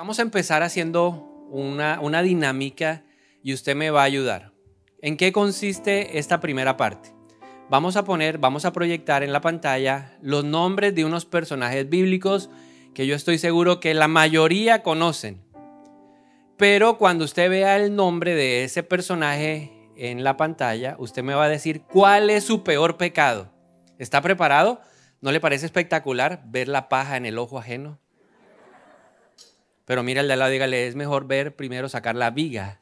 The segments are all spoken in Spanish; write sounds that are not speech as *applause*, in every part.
Vamos a empezar haciendo una, una dinámica y usted me va a ayudar. ¿En qué consiste esta primera parte? Vamos a poner, vamos a proyectar en la pantalla los nombres de unos personajes bíblicos que yo estoy seguro que la mayoría conocen. Pero cuando usted vea el nombre de ese personaje en la pantalla, usted me va a decir cuál es su peor pecado. ¿Está preparado? ¿No le parece espectacular ver la paja en el ojo ajeno? Pero mira al de al lado, dígale, es mejor ver primero sacar la viga.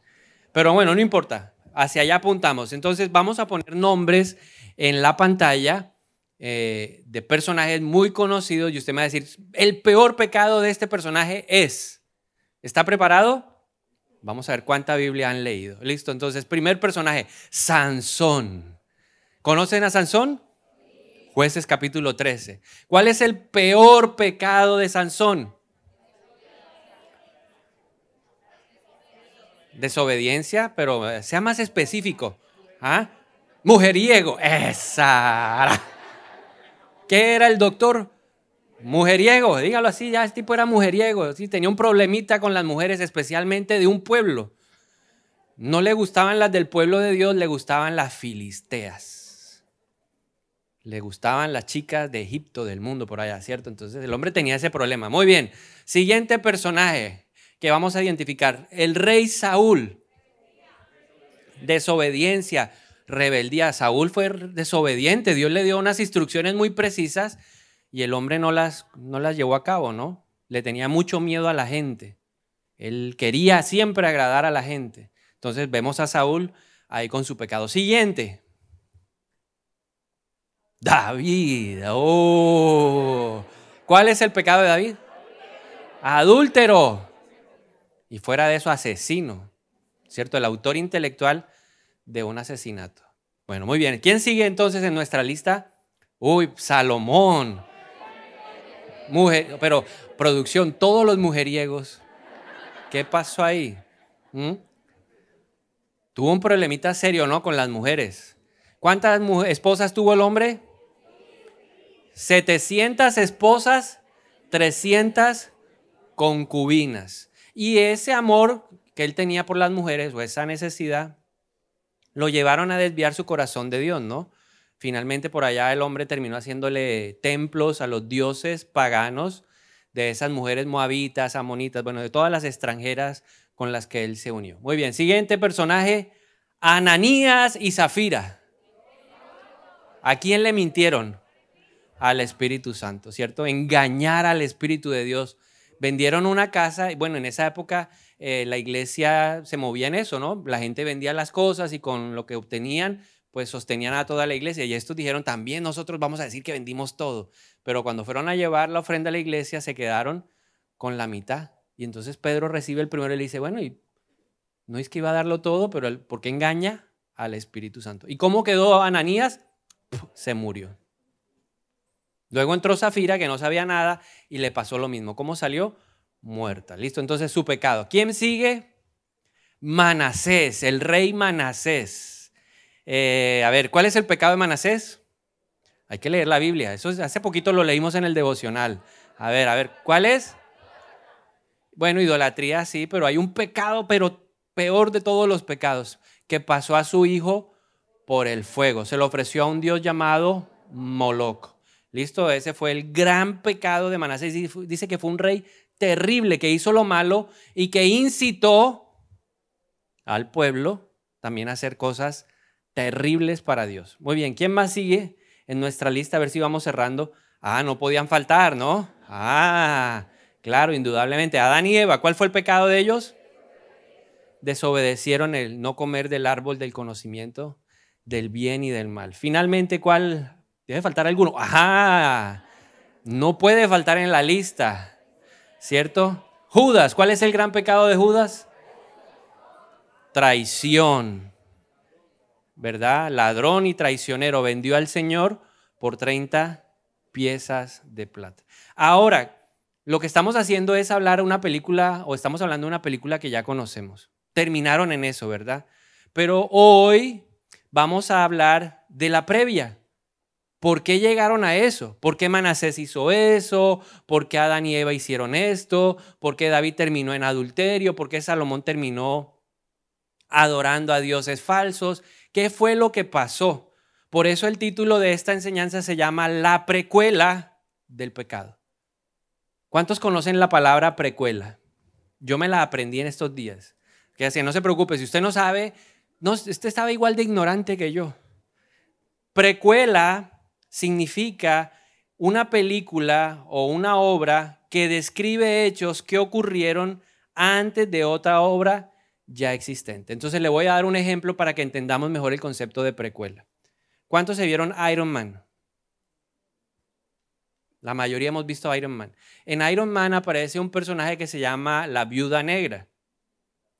Pero bueno, no importa, hacia allá apuntamos. Entonces vamos a poner nombres en la pantalla eh, de personajes muy conocidos y usted me va a decir, el peor pecado de este personaje es. ¿Está preparado? Vamos a ver cuánta Biblia han leído. Listo, entonces, primer personaje, Sansón. ¿Conocen a Sansón? Jueces capítulo 13. ¿Cuál es el peor pecado de Sansón? Desobediencia, pero eh, sea más específico. ¿Ah? Mujeriego. Esa. ¿Qué era el doctor? Mujeriego, dígalo así, ya este tipo era mujeriego, ¿sí? tenía un problemita con las mujeres, especialmente de un pueblo. No le gustaban las del pueblo de Dios, le gustaban las filisteas. Le gustaban las chicas de Egipto, del mundo por allá, ¿cierto? Entonces el hombre tenía ese problema. Muy bien, siguiente personaje, que vamos a identificar. El rey Saúl, desobediencia, rebeldía. Saúl fue desobediente, Dios le dio unas instrucciones muy precisas y el hombre no las, no las llevó a cabo, ¿no? Le tenía mucho miedo a la gente. Él quería siempre agradar a la gente. Entonces vemos a Saúl ahí con su pecado. Siguiente. David. Oh. ¿Cuál es el pecado de David? Adúltero y fuera de eso asesino, ¿cierto? El autor intelectual de un asesinato. Bueno, muy bien. ¿Quién sigue entonces en nuestra lista? Uy, Salomón. Mujer, pero producción, todos los mujeriegos. ¿Qué pasó ahí? ¿Mm? Tuvo un problemita serio, ¿no? Con las mujeres. ¿Cuántas esposas tuvo el hombre? 700 esposas, 300 concubinas. Y ese amor que él tenía por las mujeres o esa necesidad lo llevaron a desviar su corazón de Dios, ¿no? Finalmente por allá el hombre terminó haciéndole templos a los dioses paganos de esas mujeres moabitas, amonitas, bueno, de todas las extranjeras con las que él se unió. Muy bien, siguiente personaje, Ananías y Zafira. ¿A quién le mintieron? Al Espíritu Santo, ¿cierto? Engañar al Espíritu de Dios vendieron una casa, y bueno, en esa época eh, la iglesia se movía en eso, ¿no? La gente vendía las cosas y con lo que obtenían, pues sostenían a toda la iglesia. Y estos dijeron, también nosotros vamos a decir que vendimos todo. Pero cuando fueron a llevar la ofrenda a la iglesia, se quedaron con la mitad. Y entonces Pedro recibe el primero y le dice, bueno, y no es que iba a darlo todo, pero ¿por qué engaña al Espíritu Santo? ¿Y cómo quedó Ananías? se murió. Luego entró Zafira, que no sabía nada, y le pasó lo mismo. ¿Cómo salió? Muerta. Listo, entonces su pecado. ¿Quién sigue? Manasés, el rey Manasés. Eh, a ver, ¿cuál es el pecado de Manasés? Hay que leer la Biblia. Eso hace poquito lo leímos en el devocional. A ver, a ver, ¿cuál es? Bueno, idolatría sí, pero hay un pecado, pero peor de todos los pecados, que pasó a su hijo por el fuego. Se lo ofreció a un dios llamado Moloch. Listo, ese fue el gran pecado de Manasés. Dice que fue un rey terrible, que hizo lo malo y que incitó al pueblo también a hacer cosas terribles para Dios. Muy bien, ¿quién más sigue en nuestra lista? A ver si vamos cerrando. Ah, no podían faltar, ¿no? Ah, claro, indudablemente. Adán y Eva, ¿cuál fue el pecado de ellos? Desobedecieron el no comer del árbol del conocimiento del bien y del mal. Finalmente, ¿cuál Debe faltar alguno. Ajá. No puede faltar en la lista. ¿Cierto? Judas. ¿Cuál es el gran pecado de Judas? Traición. ¿Verdad? Ladrón y traicionero. Vendió al Señor por 30 piezas de plata. Ahora, lo que estamos haciendo es hablar una película o estamos hablando de una película que ya conocemos. Terminaron en eso, ¿verdad? Pero hoy vamos a hablar de la previa. ¿Por qué llegaron a eso? ¿Por qué Manasés hizo eso? ¿Por qué Adán y Eva hicieron esto? ¿Por qué David terminó en adulterio? ¿Por qué Salomón terminó adorando a dioses falsos? ¿Qué fue lo que pasó? Por eso el título de esta enseñanza se llama La precuela del pecado. ¿Cuántos conocen la palabra precuela? Yo me la aprendí en estos días. Que así, no se preocupe, si usted no sabe, usted estaba igual de ignorante que yo. Precuela significa una película o una obra que describe hechos que ocurrieron antes de otra obra ya existente. Entonces le voy a dar un ejemplo para que entendamos mejor el concepto de precuela. ¿Cuántos se vieron Iron Man? La mayoría hemos visto Iron Man. En Iron Man aparece un personaje que se llama la Viuda Negra.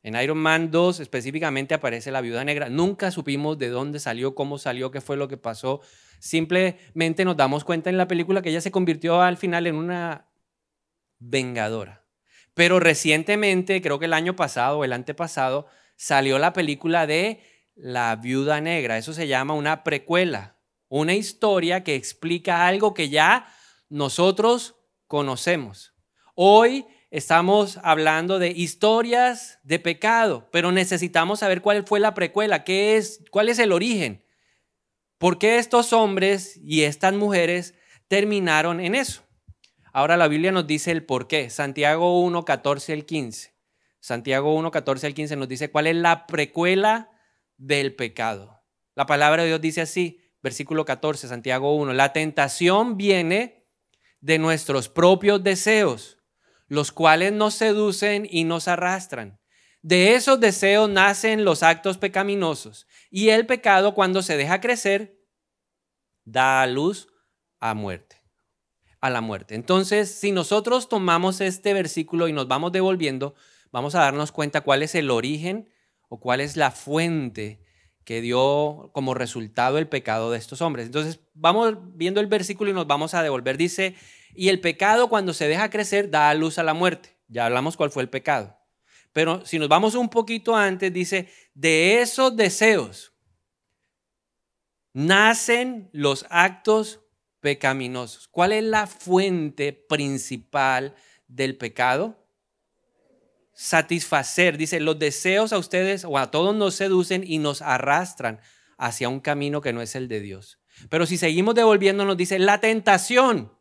En Iron Man 2 específicamente aparece la viuda negra. Nunca supimos de dónde salió, cómo salió, qué fue lo que pasó. Simplemente nos damos cuenta en la película que ella se convirtió al final en una vengadora. Pero recientemente, creo que el año pasado o el antepasado, salió la película de La viuda negra. Eso se llama una precuela, una historia que explica algo que ya nosotros conocemos. Hoy Estamos hablando de historias de pecado, pero necesitamos saber cuál fue la precuela, qué es, cuál es el origen. ¿Por qué estos hombres y estas mujeres terminaron en eso? Ahora la Biblia nos dice el por qué. Santiago 1, 14 al 15. Santiago 1, 14 al 15 nos dice cuál es la precuela del pecado. La palabra de Dios dice así, versículo 14, Santiago 1, la tentación viene de nuestros propios deseos los cuales nos seducen y nos arrastran. De esos deseos nacen los actos pecaminosos y el pecado cuando se deja crecer da luz a muerte, a la muerte. Entonces, si nosotros tomamos este versículo y nos vamos devolviendo, vamos a darnos cuenta cuál es el origen o cuál es la fuente que dio como resultado el pecado de estos hombres. Entonces, vamos viendo el versículo y nos vamos a devolver. Dice, y el pecado cuando se deja crecer da a luz a la muerte. Ya hablamos cuál fue el pecado. Pero si nos vamos un poquito antes, dice, de esos deseos nacen los actos pecaminosos. ¿Cuál es la fuente principal del pecado? satisfacer. Dice, los deseos a ustedes o a todos nos seducen y nos arrastran hacia un camino que no es el de Dios. Pero si seguimos devolviéndonos, dice, la tentación.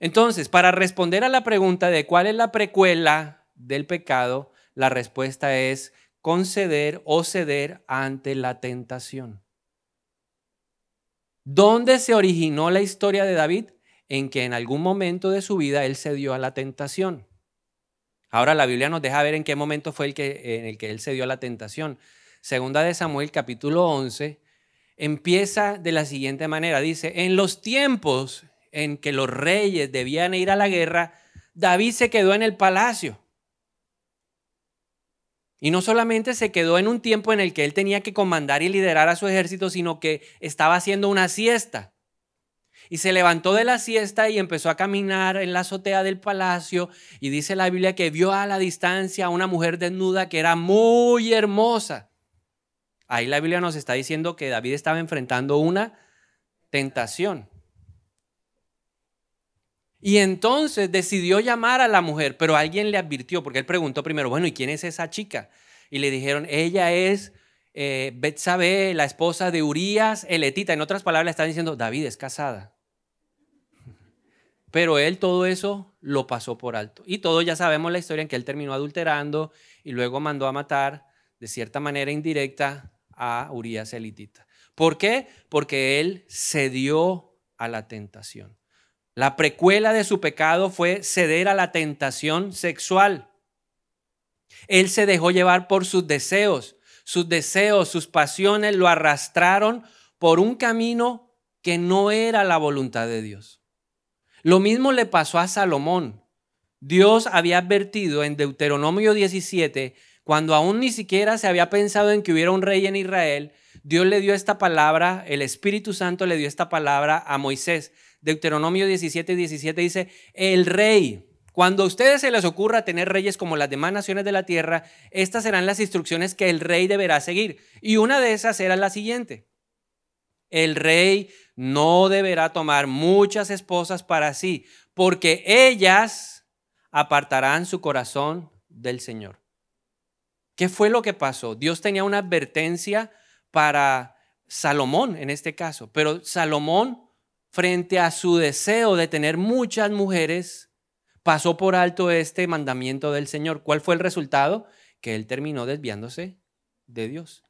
Entonces, para responder a la pregunta de cuál es la precuela del pecado, la respuesta es conceder o ceder ante la tentación. ¿Dónde se originó la historia de David? En que en algún momento de su vida él cedió a la tentación. Ahora la Biblia nos deja ver en qué momento fue el que, en el que él se dio a la tentación. Segunda de Samuel capítulo 11 empieza de la siguiente manera. Dice, en los tiempos en que los reyes debían ir a la guerra, David se quedó en el palacio. Y no solamente se quedó en un tiempo en el que él tenía que comandar y liderar a su ejército, sino que estaba haciendo una siesta. Y se levantó de la siesta y empezó a caminar en la azotea del palacio. Y dice la Biblia que vio a la distancia a una mujer desnuda que era muy hermosa. Ahí la Biblia nos está diciendo que David estaba enfrentando una tentación. Y entonces decidió llamar a la mujer, pero alguien le advirtió, porque él preguntó primero, bueno, ¿y quién es esa chica? Y le dijeron, ella es eh, la esposa de Urías, Eletita. En otras palabras, le están diciendo, David es casada. Pero él todo eso lo pasó por alto. Y todos ya sabemos la historia en que él terminó adulterando y luego mandó a matar de cierta manera indirecta a Urias elitita. ¿Por qué? Porque él cedió a la tentación. La precuela de su pecado fue ceder a la tentación sexual. Él se dejó llevar por sus deseos. Sus deseos, sus pasiones lo arrastraron por un camino que no era la voluntad de Dios. Lo mismo le pasó a Salomón. Dios había advertido en Deuteronomio 17, cuando aún ni siquiera se había pensado en que hubiera un rey en Israel, Dios le dio esta palabra, el Espíritu Santo le dio esta palabra a Moisés. Deuteronomio 17, 17 dice, el rey, cuando a ustedes se les ocurra tener reyes como las demás naciones de la tierra, estas serán las instrucciones que el rey deberá seguir. Y una de esas era la siguiente. El rey no deberá tomar muchas esposas para sí, porque ellas apartarán su corazón del Señor. ¿Qué fue lo que pasó? Dios tenía una advertencia para Salomón en este caso, pero Salomón, frente a su deseo de tener muchas mujeres, pasó por alto este mandamiento del Señor. ¿Cuál fue el resultado? Que él terminó desviándose de Dios.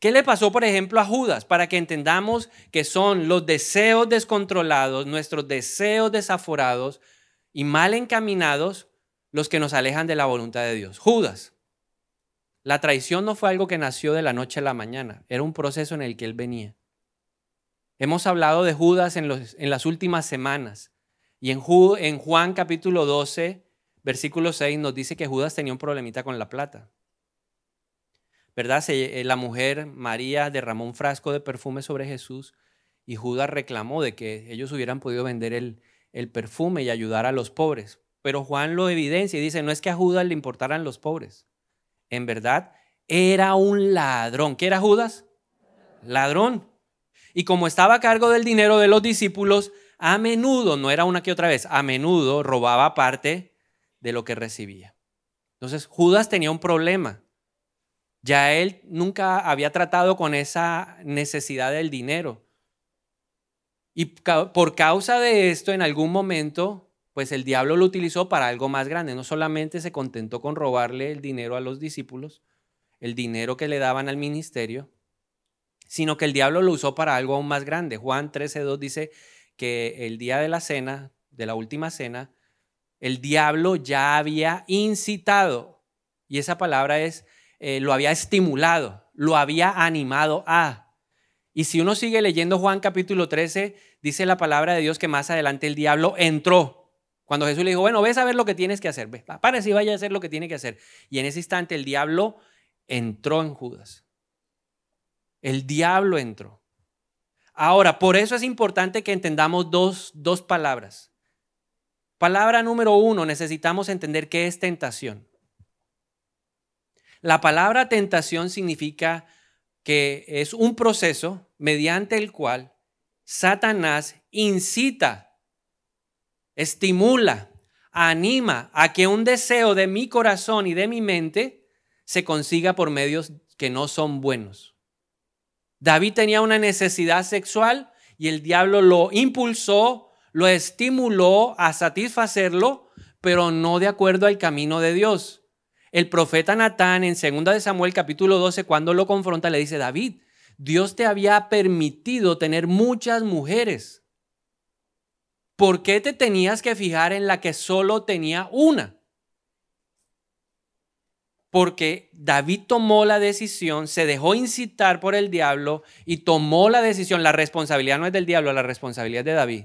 ¿Qué le pasó, por ejemplo, a Judas? Para que entendamos que son los deseos descontrolados, nuestros deseos desaforados y mal encaminados los que nos alejan de la voluntad de Dios. Judas, la traición no fue algo que nació de la noche a la mañana, era un proceso en el que él venía. Hemos hablado de Judas en, las últimas semanas y en, en Juan capítulo 12, versículo 6 nos dice que Judas tenía un problemita con la plata. ¿verdad? Eh, la mujer María derramó un frasco de perfume sobre Jesús y Judas reclamó de que ellos hubieran podido vender el, el perfume y ayudar a los pobres. Pero Juan lo evidencia y dice, no es que a Judas le importaran los pobres. En verdad, era un ladrón. ¿Qué era Judas? Ladrón. Y como estaba a cargo del dinero de los discípulos, a menudo, no era una que otra vez, a menudo robaba parte de lo que recibía. Entonces Judas tenía un problema. Ya él nunca había tratado con esa necesidad del dinero. Y por causa de esto, en algún momento, pues el diablo lo utilizó para algo más grande. No solamente se contentó con robarle el dinero a los discípulos, el dinero que le daban al ministerio, sino que el diablo lo usó para algo aún más grande. Juan 13.2 dice que el día de la cena, de la última cena, el diablo ya había incitado. Y esa palabra es eh, lo había estimulado, lo había animado a. Y si uno sigue leyendo Juan capítulo 13, dice la palabra de Dios que más adelante el diablo entró. Cuando Jesús le dijo, bueno, ves a ver lo que tienes que hacer, ve, párese y vaya a hacer lo que tiene que hacer. Y en ese instante el diablo entró en Judas. El diablo entró. Ahora, por eso es importante que entendamos dos, dos palabras. Palabra número uno, necesitamos entender qué es tentación. La palabra tentación significa que es un proceso mediante el cual Satanás incita, estimula, anima a que un deseo de mi corazón y de mi mente se consiga por medios que no son buenos. David tenía una necesidad sexual y el diablo lo impulsó, lo estimuló a satisfacerlo, pero no de acuerdo al camino de Dios. El profeta Natán en 2 de Samuel capítulo 12, cuando lo confronta, le dice, David, Dios te había permitido tener muchas mujeres. ¿Por qué te tenías que fijar en la que solo tenía una? Porque David tomó la decisión, se dejó incitar por el diablo y tomó la decisión. La responsabilidad no es del diablo, la responsabilidad es de David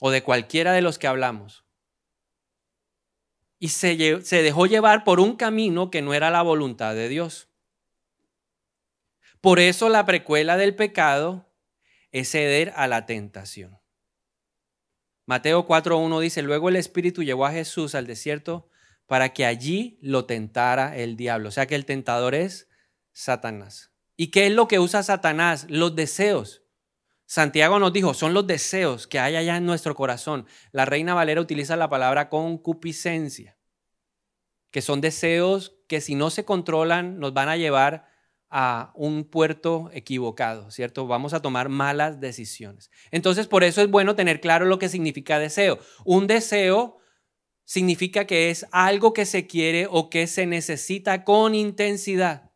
o de cualquiera de los que hablamos y se, dejó llevar por un camino que no era la voluntad de Dios. Por eso la precuela del pecado es ceder a la tentación. Mateo 4.1 dice, luego el Espíritu llevó a Jesús al desierto para que allí lo tentara el diablo. O sea que el tentador es Satanás. ¿Y qué es lo que usa Satanás? Los deseos. Santiago nos dijo, son los deseos que hay allá en nuestro corazón. La Reina Valera utiliza la palabra concupiscencia, que son deseos que si no se controlan nos van a llevar a un puerto equivocado, ¿cierto? Vamos a tomar malas decisiones. Entonces, por eso es bueno tener claro lo que significa deseo. Un deseo significa que es algo que se quiere o que se necesita con intensidad.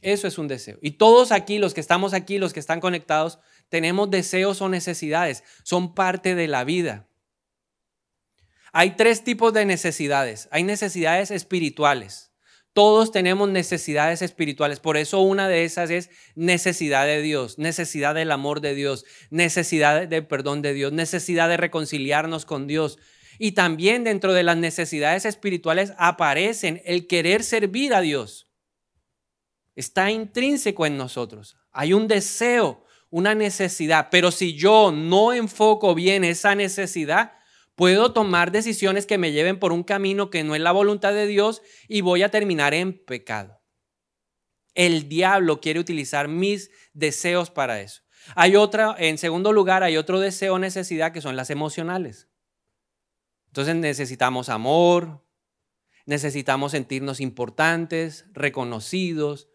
Eso es un deseo. Y todos aquí, los que estamos aquí, los que están conectados, tenemos deseos o necesidades, son parte de la vida. Hay tres tipos de necesidades. Hay necesidades espirituales. Todos tenemos necesidades espirituales. Por eso una de esas es necesidad de Dios, necesidad del amor de Dios, necesidad del perdón de Dios, necesidad de reconciliarnos con Dios. Y también dentro de las necesidades espirituales aparecen el querer servir a Dios. Está intrínseco en nosotros. Hay un deseo una necesidad, pero si yo no enfoco bien esa necesidad, puedo tomar decisiones que me lleven por un camino que no es la voluntad de Dios y voy a terminar en pecado. El diablo quiere utilizar mis deseos para eso. Hay otra, en segundo lugar, hay otro deseo, o necesidad que son las emocionales. Entonces necesitamos amor, necesitamos sentirnos importantes, reconocidos,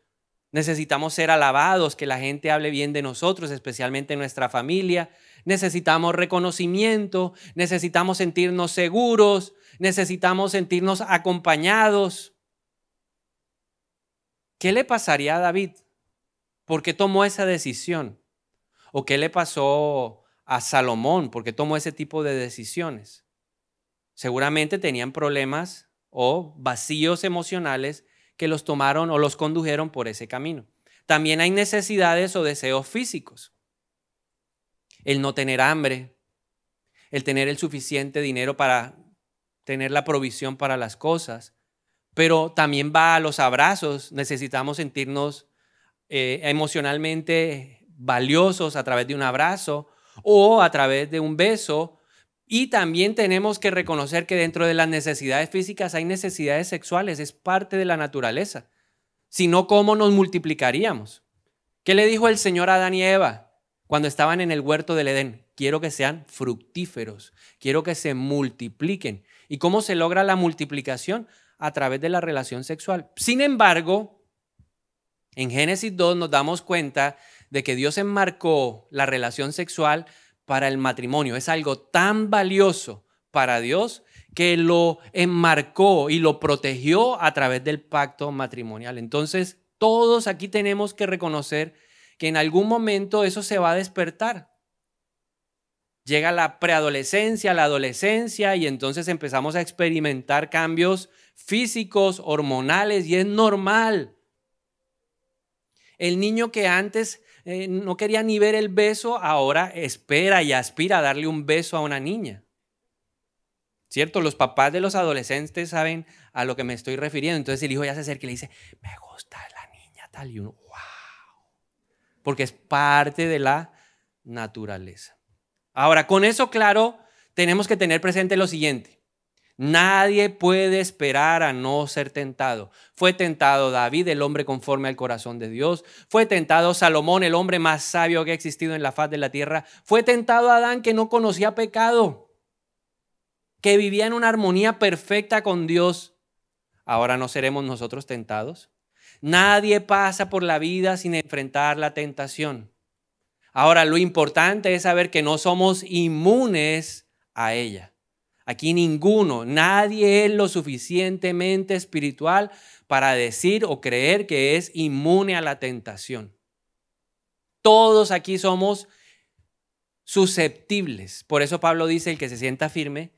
Necesitamos ser alabados, que la gente hable bien de nosotros, especialmente nuestra familia. Necesitamos reconocimiento, necesitamos sentirnos seguros, necesitamos sentirnos acompañados. ¿Qué le pasaría a David? ¿Por qué tomó esa decisión? ¿O qué le pasó a Salomón? ¿Por qué tomó ese tipo de decisiones? Seguramente tenían problemas o vacíos emocionales que los tomaron o los condujeron por ese camino. También hay necesidades o deseos físicos. El no tener hambre, el tener el suficiente dinero para tener la provisión para las cosas, pero también va a los abrazos, necesitamos sentirnos eh, emocionalmente valiosos a través de un abrazo o a través de un beso y también tenemos que reconocer que dentro de las necesidades físicas hay necesidades sexuales, es parte de la naturaleza. Si no, ¿cómo nos multiplicaríamos? ¿Qué le dijo el Señor a Adán y Eva cuando estaban en el huerto del Edén? Quiero que sean fructíferos, quiero que se multipliquen. ¿Y cómo se logra la multiplicación? A través de la relación sexual. Sin embargo, en Génesis 2 nos damos cuenta de que Dios enmarcó la relación sexual para el matrimonio. Es algo tan valioso para Dios que lo enmarcó y lo protegió a través del pacto matrimonial. Entonces, todos aquí tenemos que reconocer que en algún momento eso se va a despertar. Llega la preadolescencia, la adolescencia, y entonces empezamos a experimentar cambios físicos, hormonales, y es normal. El niño que antes eh, no quería ni ver el beso, ahora espera y aspira a darle un beso a una niña. ¿Cierto? Los papás de los adolescentes saben a lo que me estoy refiriendo. Entonces el hijo ya se acerca y le dice, me gusta la niña tal y uno, wow. Porque es parte de la naturaleza. Ahora, con eso claro, tenemos que tener presente lo siguiente. Nadie puede esperar a no ser tentado. Fue tentado David, el hombre conforme al corazón de Dios. Fue tentado Salomón, el hombre más sabio que ha existido en la faz de la tierra. Fue tentado Adán, que no conocía pecado, que vivía en una armonía perfecta con Dios. Ahora no seremos nosotros tentados. Nadie pasa por la vida sin enfrentar la tentación. Ahora lo importante es saber que no somos inmunes a ella. Aquí ninguno, nadie es lo suficientemente espiritual para decir o creer que es inmune a la tentación. Todos aquí somos susceptibles. Por eso Pablo dice, el que se sienta firme,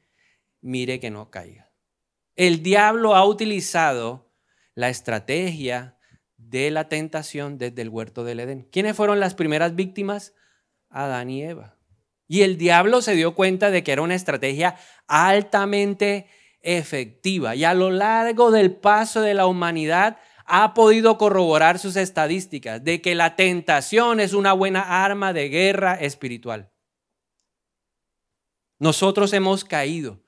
mire que no caiga. El diablo ha utilizado la estrategia de la tentación desde el huerto del Edén. ¿Quiénes fueron las primeras víctimas? Adán y Eva. Y el diablo se dio cuenta de que era una estrategia altamente efectiva y a lo largo del paso de la humanidad ha podido corroborar sus estadísticas de que la tentación es una buena arma de guerra espiritual. Nosotros hemos caído.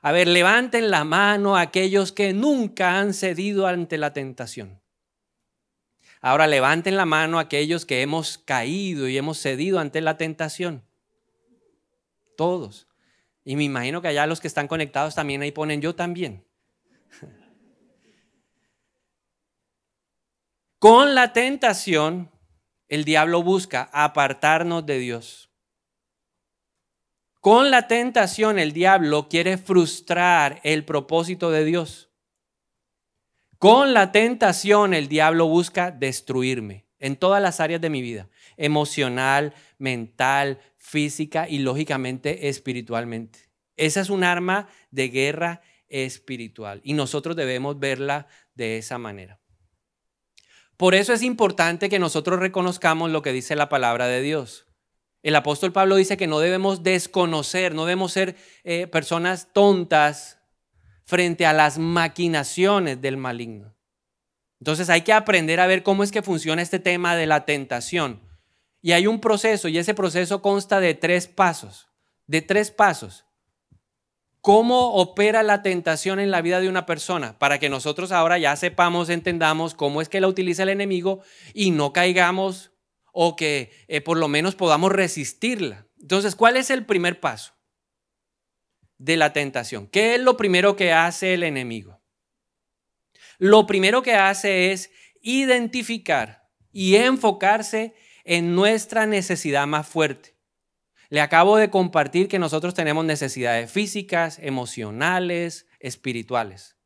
A ver, levanten la mano aquellos que nunca han cedido ante la tentación. Ahora levanten la mano aquellos que hemos caído y hemos cedido ante la tentación todos. Y me imagino que allá los que están conectados también ahí ponen yo también. *laughs* Con la tentación, el diablo busca apartarnos de Dios. Con la tentación, el diablo quiere frustrar el propósito de Dios. Con la tentación, el diablo busca destruirme en todas las áreas de mi vida, emocional, mental, física y lógicamente espiritualmente. Esa es un arma de guerra espiritual y nosotros debemos verla de esa manera. Por eso es importante que nosotros reconozcamos lo que dice la palabra de Dios. El apóstol Pablo dice que no debemos desconocer, no debemos ser eh, personas tontas frente a las maquinaciones del maligno. Entonces hay que aprender a ver cómo es que funciona este tema de la tentación. Y hay un proceso y ese proceso consta de tres pasos, de tres pasos. ¿Cómo opera la tentación en la vida de una persona? Para que nosotros ahora ya sepamos, entendamos cómo es que la utiliza el enemigo y no caigamos o que eh, por lo menos podamos resistirla. Entonces, ¿cuál es el primer paso de la tentación? ¿Qué es lo primero que hace el enemigo? Lo primero que hace es identificar y enfocarse en nuestra necesidad más fuerte. Le acabo de compartir que nosotros tenemos necesidades físicas, emocionales, espirituales.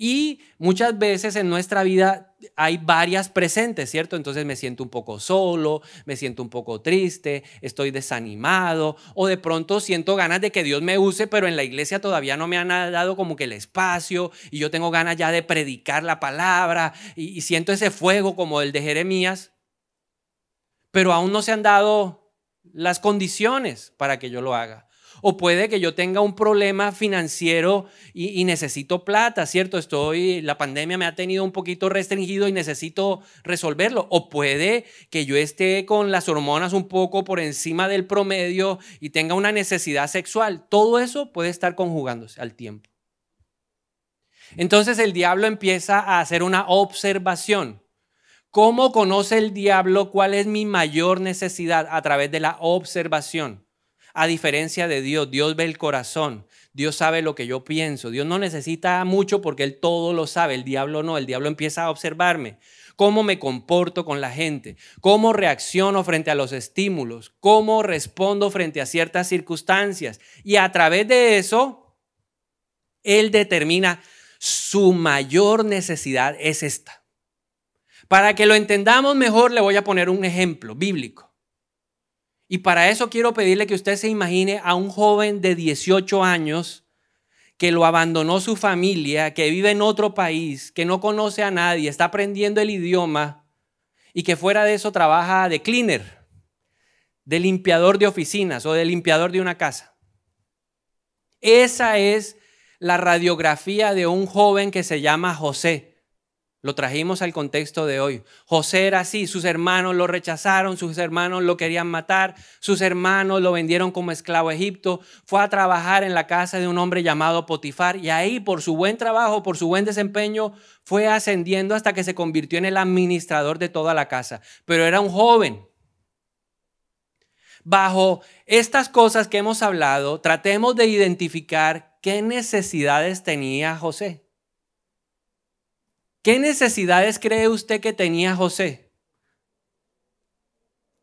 Y muchas veces en nuestra vida hay varias presentes, ¿cierto? Entonces me siento un poco solo, me siento un poco triste, estoy desanimado o de pronto siento ganas de que Dios me use, pero en la iglesia todavía no me han dado como que el espacio y yo tengo ganas ya de predicar la palabra y, siento ese fuego como el de Jeremías pero aún no se han dado las condiciones para que yo lo haga. O puede que yo tenga un problema financiero y, necesito plata, ¿cierto? Estoy, la pandemia me ha tenido un poquito restringido y necesito resolverlo. O puede que yo esté con las hormonas un poco por encima del promedio y tenga una necesidad sexual. Todo eso puede estar conjugándose al tiempo. Entonces el diablo empieza a hacer una observación. ¿Cómo conoce el diablo cuál es mi mayor necesidad? A través de la observación. A diferencia de Dios, Dios ve el corazón, Dios sabe lo que yo pienso, Dios no necesita mucho porque Él todo lo sabe, el diablo no, el diablo empieza a observarme, cómo me comporto con la gente, cómo reacciono frente a los estímulos, cómo respondo frente a ciertas circunstancias. Y a través de eso, Él determina su mayor necesidad es esta. Para que lo entendamos mejor, le voy a poner un ejemplo bíblico. Y para eso quiero pedirle que usted se imagine a un joven de 18 años que lo abandonó su familia, que vive en otro país, que no conoce a nadie, está aprendiendo el idioma y que fuera de eso trabaja de cleaner, de limpiador de oficinas o de limpiador de una casa. Esa es la radiografía de un joven que se llama José. Lo trajimos al contexto de hoy. José era así, sus hermanos lo rechazaron, sus hermanos lo querían matar, sus hermanos lo vendieron como esclavo a Egipto, fue a trabajar en la casa de un hombre llamado Potifar y ahí por su buen trabajo, por su buen desempeño, fue ascendiendo hasta que se convirtió en el administrador de toda la casa. Pero era un joven. Bajo estas cosas que hemos hablado, tratemos de identificar qué necesidades tenía José. ¿Qué necesidades cree usted que tenía José?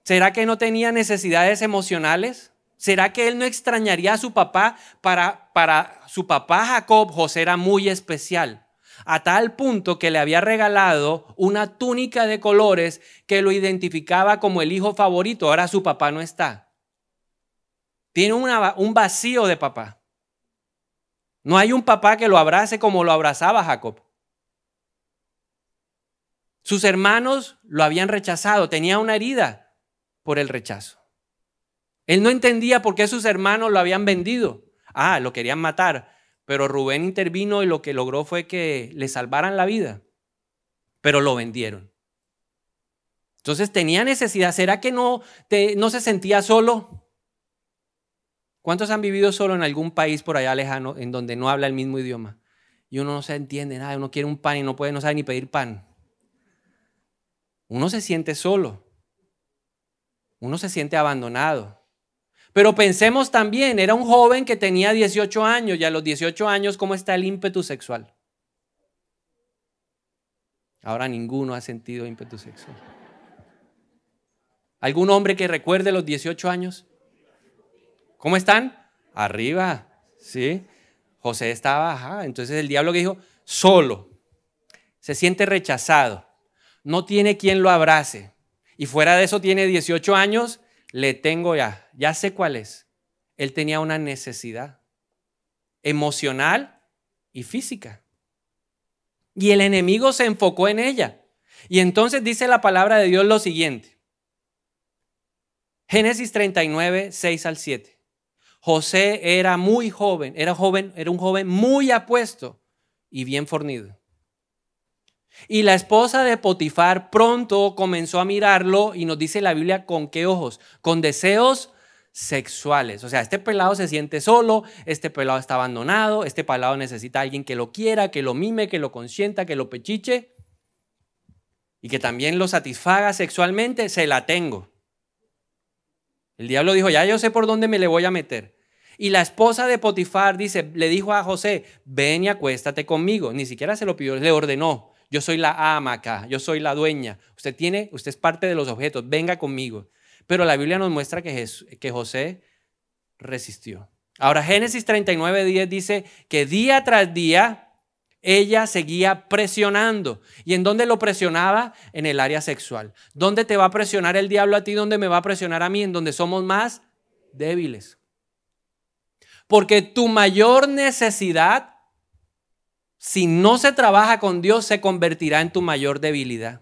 ¿Será que no tenía necesidades emocionales? ¿Será que él no extrañaría a su papá? Para, para su papá Jacob, José era muy especial, a tal punto que le había regalado una túnica de colores que lo identificaba como el hijo favorito. Ahora su papá no está. Tiene un vacío de papá. No hay un papá que lo abrace como lo abrazaba Jacob. Sus hermanos lo habían rechazado, tenía una herida por el rechazo. Él no entendía por qué sus hermanos lo habían vendido. Ah, lo querían matar, pero Rubén intervino y lo que logró fue que le salvaran la vida, pero lo vendieron. Entonces tenía necesidad. ¿Será que no, no se sentía solo? ¿Cuántos han vivido solo en algún país por allá lejano en donde no habla el mismo idioma? Y uno no se entiende nada, uno quiere un pan y no puede, no sabe ni pedir pan uno se siente solo, uno se siente abandonado. Pero pensemos también, era un joven que tenía 18 años y a los 18 años, ¿cómo está el ímpetu sexual? Ahora ninguno ha sentido ímpetu sexual. ¿Algún hombre que recuerde los 18 años? ¿Cómo están? Arriba, ¿sí? José estaba, ajá. Entonces el diablo que dijo, solo, se siente rechazado no tiene quien lo abrace. Y fuera de eso tiene 18 años, le tengo ya, ya sé cuál es. Él tenía una necesidad emocional y física. Y el enemigo se enfocó en ella. Y entonces dice la palabra de Dios lo siguiente. Génesis 39, 6 al 7. José era muy joven, era joven, era un joven muy apuesto y bien fornido. Y la esposa de Potifar pronto comenzó a mirarlo y nos dice la Biblia con qué ojos, con deseos sexuales. O sea, este pelado se siente solo, este pelado está abandonado, este pelado necesita alguien que lo quiera, que lo mime, que lo consienta, que lo pechiche y que también lo satisfaga sexualmente, se la tengo. El diablo dijo, ya yo sé por dónde me le voy a meter. Y la esposa de Potifar dice, le dijo a José, ven y acuéstate conmigo. Ni siquiera se lo pidió, le ordenó. Yo soy la ama acá, yo soy la dueña. Usted tiene, usted es parte de los objetos, venga conmigo. Pero la Biblia nos muestra que, José resistió. Ahora Génesis 39, 10 dice que día tras día ella seguía presionando. ¿Y en dónde lo presionaba? En el área sexual. ¿Dónde te va a presionar el diablo a ti? ¿Dónde me va a presionar a mí? En donde somos más débiles. Porque tu mayor necesidad si no se trabaja con Dios, se convertirá en tu mayor debilidad.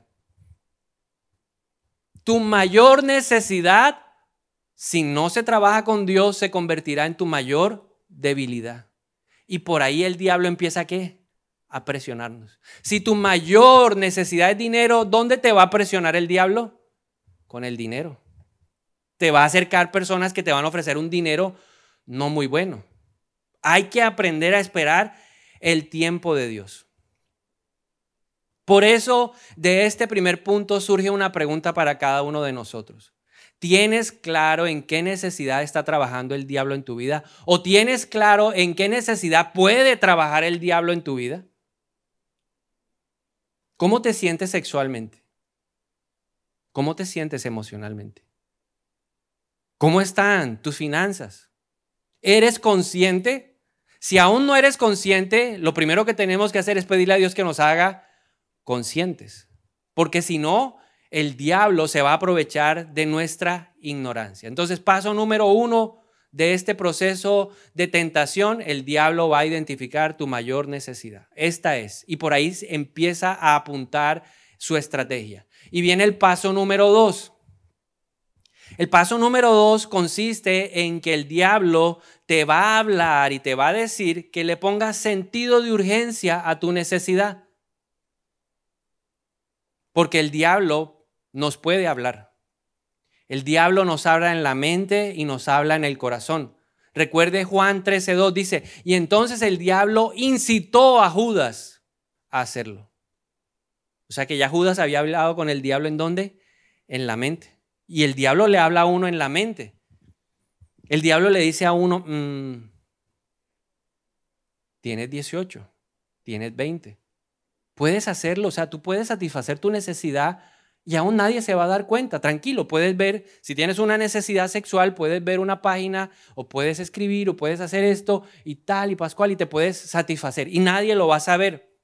Tu mayor necesidad, si no se trabaja con Dios, se convertirá en tu mayor debilidad. Y por ahí el diablo empieza a qué? A presionarnos. Si tu mayor necesidad es dinero, ¿dónde te va a presionar el diablo? Con el dinero. Te va a acercar personas que te van a ofrecer un dinero no muy bueno. Hay que aprender a esperar el tiempo de Dios. Por eso de este primer punto surge una pregunta para cada uno de nosotros. ¿Tienes claro en qué necesidad está trabajando el diablo en tu vida? ¿O tienes claro en qué necesidad puede trabajar el diablo en tu vida? ¿Cómo te sientes sexualmente? ¿Cómo te sientes emocionalmente? ¿Cómo están tus finanzas? ¿Eres consciente si aún no eres consciente, lo primero que tenemos que hacer es pedirle a Dios que nos haga conscientes. Porque si no, el diablo se va a aprovechar de nuestra ignorancia. Entonces, paso número uno de este proceso de tentación, el diablo va a identificar tu mayor necesidad. Esta es. Y por ahí empieza a apuntar su estrategia. Y viene el paso número dos. El paso número dos consiste en que el diablo te va a hablar y te va a decir que le pongas sentido de urgencia a tu necesidad. Porque el diablo nos puede hablar. El diablo nos habla en la mente y nos habla en el corazón. Recuerde Juan 13:2 dice, y entonces el diablo incitó a Judas a hacerlo. O sea que ya Judas había hablado con el diablo en dónde? En la mente. Y el diablo le habla a uno en la mente. El diablo le dice a uno, mm, tienes 18, tienes 20, puedes hacerlo, o sea, tú puedes satisfacer tu necesidad y aún nadie se va a dar cuenta. Tranquilo, puedes ver, si tienes una necesidad sexual, puedes ver una página o puedes escribir o puedes hacer esto y tal y pascual y te puedes satisfacer y nadie lo va a saber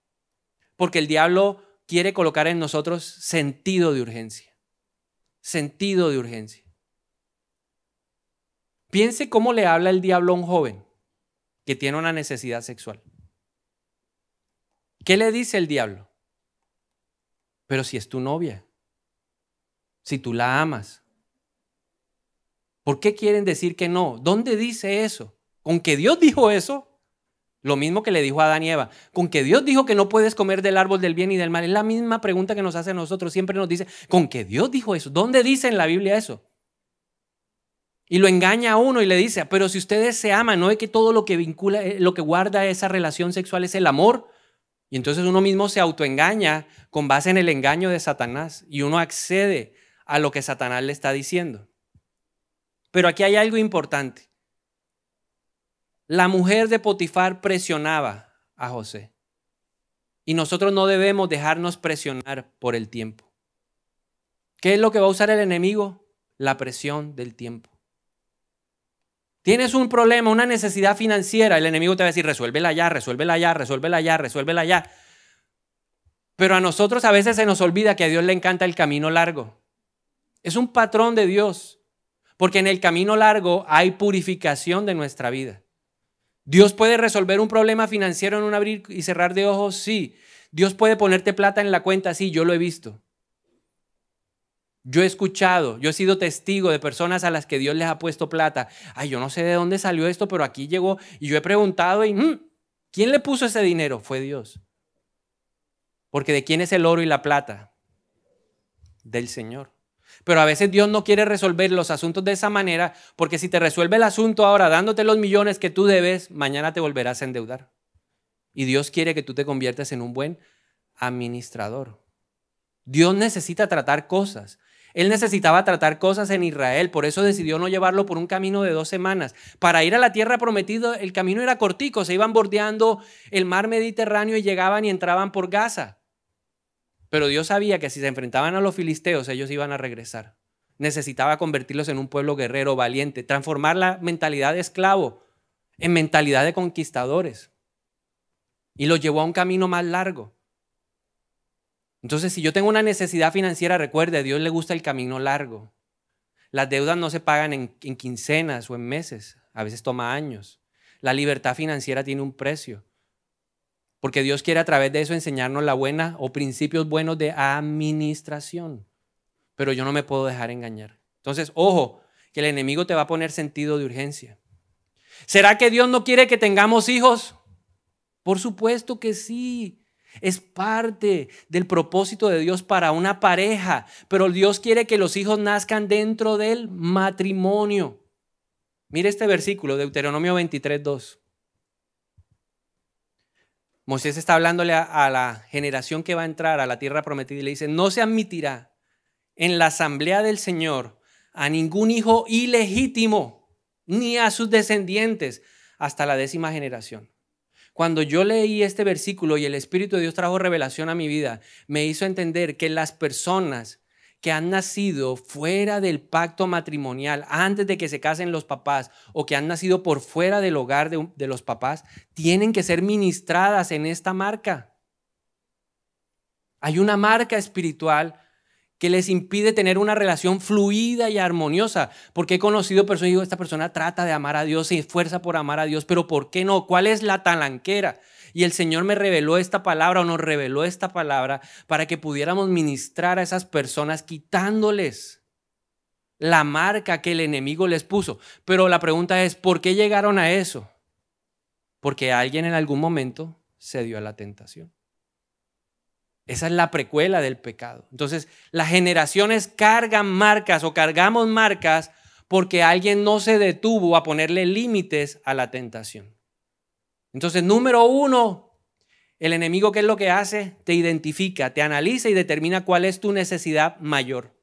porque el diablo quiere colocar en nosotros sentido de urgencia, sentido de urgencia. Piense cómo le habla el diablo a un joven que tiene una necesidad sexual. ¿Qué le dice el diablo? Pero si es tu novia, si tú la amas, ¿por qué quieren decir que no? ¿Dónde dice eso? ¿Con que Dios dijo eso? Lo mismo que le dijo a Adán y Eva. Con que Dios dijo que no puedes comer del árbol del bien y del mal. Es la misma pregunta que nos hace a nosotros. Siempre nos dice, con que Dios dijo eso. ¿Dónde dice en la Biblia eso? Y lo engaña a uno y le dice, pero si ustedes se aman, ¿no es que todo lo que vincula, eh, lo que guarda esa relación sexual es el amor? Y entonces uno mismo se autoengaña con base en el engaño de Satanás y uno accede a lo que Satanás le está diciendo. Pero aquí hay algo importante. La mujer de Potifar presionaba a José. Y nosotros no debemos dejarnos presionar por el tiempo. ¿Qué es lo que va a usar el enemigo? La presión del tiempo. Tienes un problema, una necesidad financiera, el enemigo te va a decir, resuélvela ya, resuélvela ya, resuélvela ya, resuélvela ya. Pero a nosotros a veces se nos olvida que a Dios le encanta el camino largo. Es un patrón de Dios, porque en el camino largo hay purificación de nuestra vida. Dios puede resolver un problema financiero en un abrir y cerrar de ojos, sí. Dios puede ponerte plata en la cuenta, sí, yo lo he visto. Yo he escuchado, yo he sido testigo de personas a las que Dios les ha puesto plata. Ay, yo no sé de dónde salió esto, pero aquí llegó y yo he preguntado y mm, ¿quién le puso ese dinero? Fue Dios. Porque de quién es el oro y la plata? Del Señor. Pero a veces Dios no quiere resolver los asuntos de esa manera, porque si te resuelve el asunto ahora dándote los millones que tú debes, mañana te volverás a endeudar. Y Dios quiere que tú te conviertas en un buen administrador. Dios necesita tratar cosas. Él necesitaba tratar cosas en Israel, por eso decidió no llevarlo por un camino de dos semanas. Para ir a la tierra prometida, el camino era cortico, se iban bordeando el mar Mediterráneo y llegaban y entraban por Gaza. Pero Dios sabía que si se enfrentaban a los filisteos, ellos iban a regresar. Necesitaba convertirlos en un pueblo guerrero, valiente, transformar la mentalidad de esclavo en mentalidad de conquistadores. Y los llevó a un camino más largo. Entonces, si yo tengo una necesidad financiera, recuerde, a Dios le gusta el camino largo. Las deudas no se pagan en, en quincenas o en meses, a veces toma años. La libertad financiera tiene un precio. Porque Dios quiere a través de eso enseñarnos la buena o principios buenos de administración. Pero yo no me puedo dejar engañar. Entonces, ojo, que el enemigo te va a poner sentido de urgencia. ¿Será que Dios no quiere que tengamos hijos? Por supuesto que sí. Es parte del propósito de Dios para una pareja, pero Dios quiere que los hijos nazcan dentro del matrimonio. Mire este versículo, Deuteronomio 23, 2. Moisés está hablándole a, la generación que va a entrar a la tierra prometida y le dice, no se admitirá en la asamblea del Señor a ningún hijo ilegítimo, ni a sus descendientes, hasta la décima generación. Cuando yo leí este versículo y el Espíritu de Dios trajo revelación a mi vida, me hizo entender que las personas que han nacido fuera del pacto matrimonial, antes de que se casen los papás, o que han nacido por fuera del hogar de, los papás, tienen que ser ministradas en esta marca. Hay una marca espiritual que les impide tener una relación fluida y armoniosa. Porque he conocido personas y digo, esta persona trata de amar a Dios, se esfuerza por amar a Dios, pero ¿por qué no? ¿Cuál es la talanquera? Y el Señor me reveló esta palabra o nos reveló esta palabra para que pudiéramos ministrar a esas personas quitándoles la marca que el enemigo les puso. Pero la pregunta es, ¿por qué llegaron a eso? Porque alguien en algún momento se dio a la tentación. Esa es la precuela del pecado. Entonces, las generaciones cargan marcas o cargamos marcas porque alguien no se detuvo a ponerle límites a la tentación. Entonces, número uno, el enemigo, ¿qué es lo que hace? Te identifica, te analiza y determina cuál es tu necesidad mayor.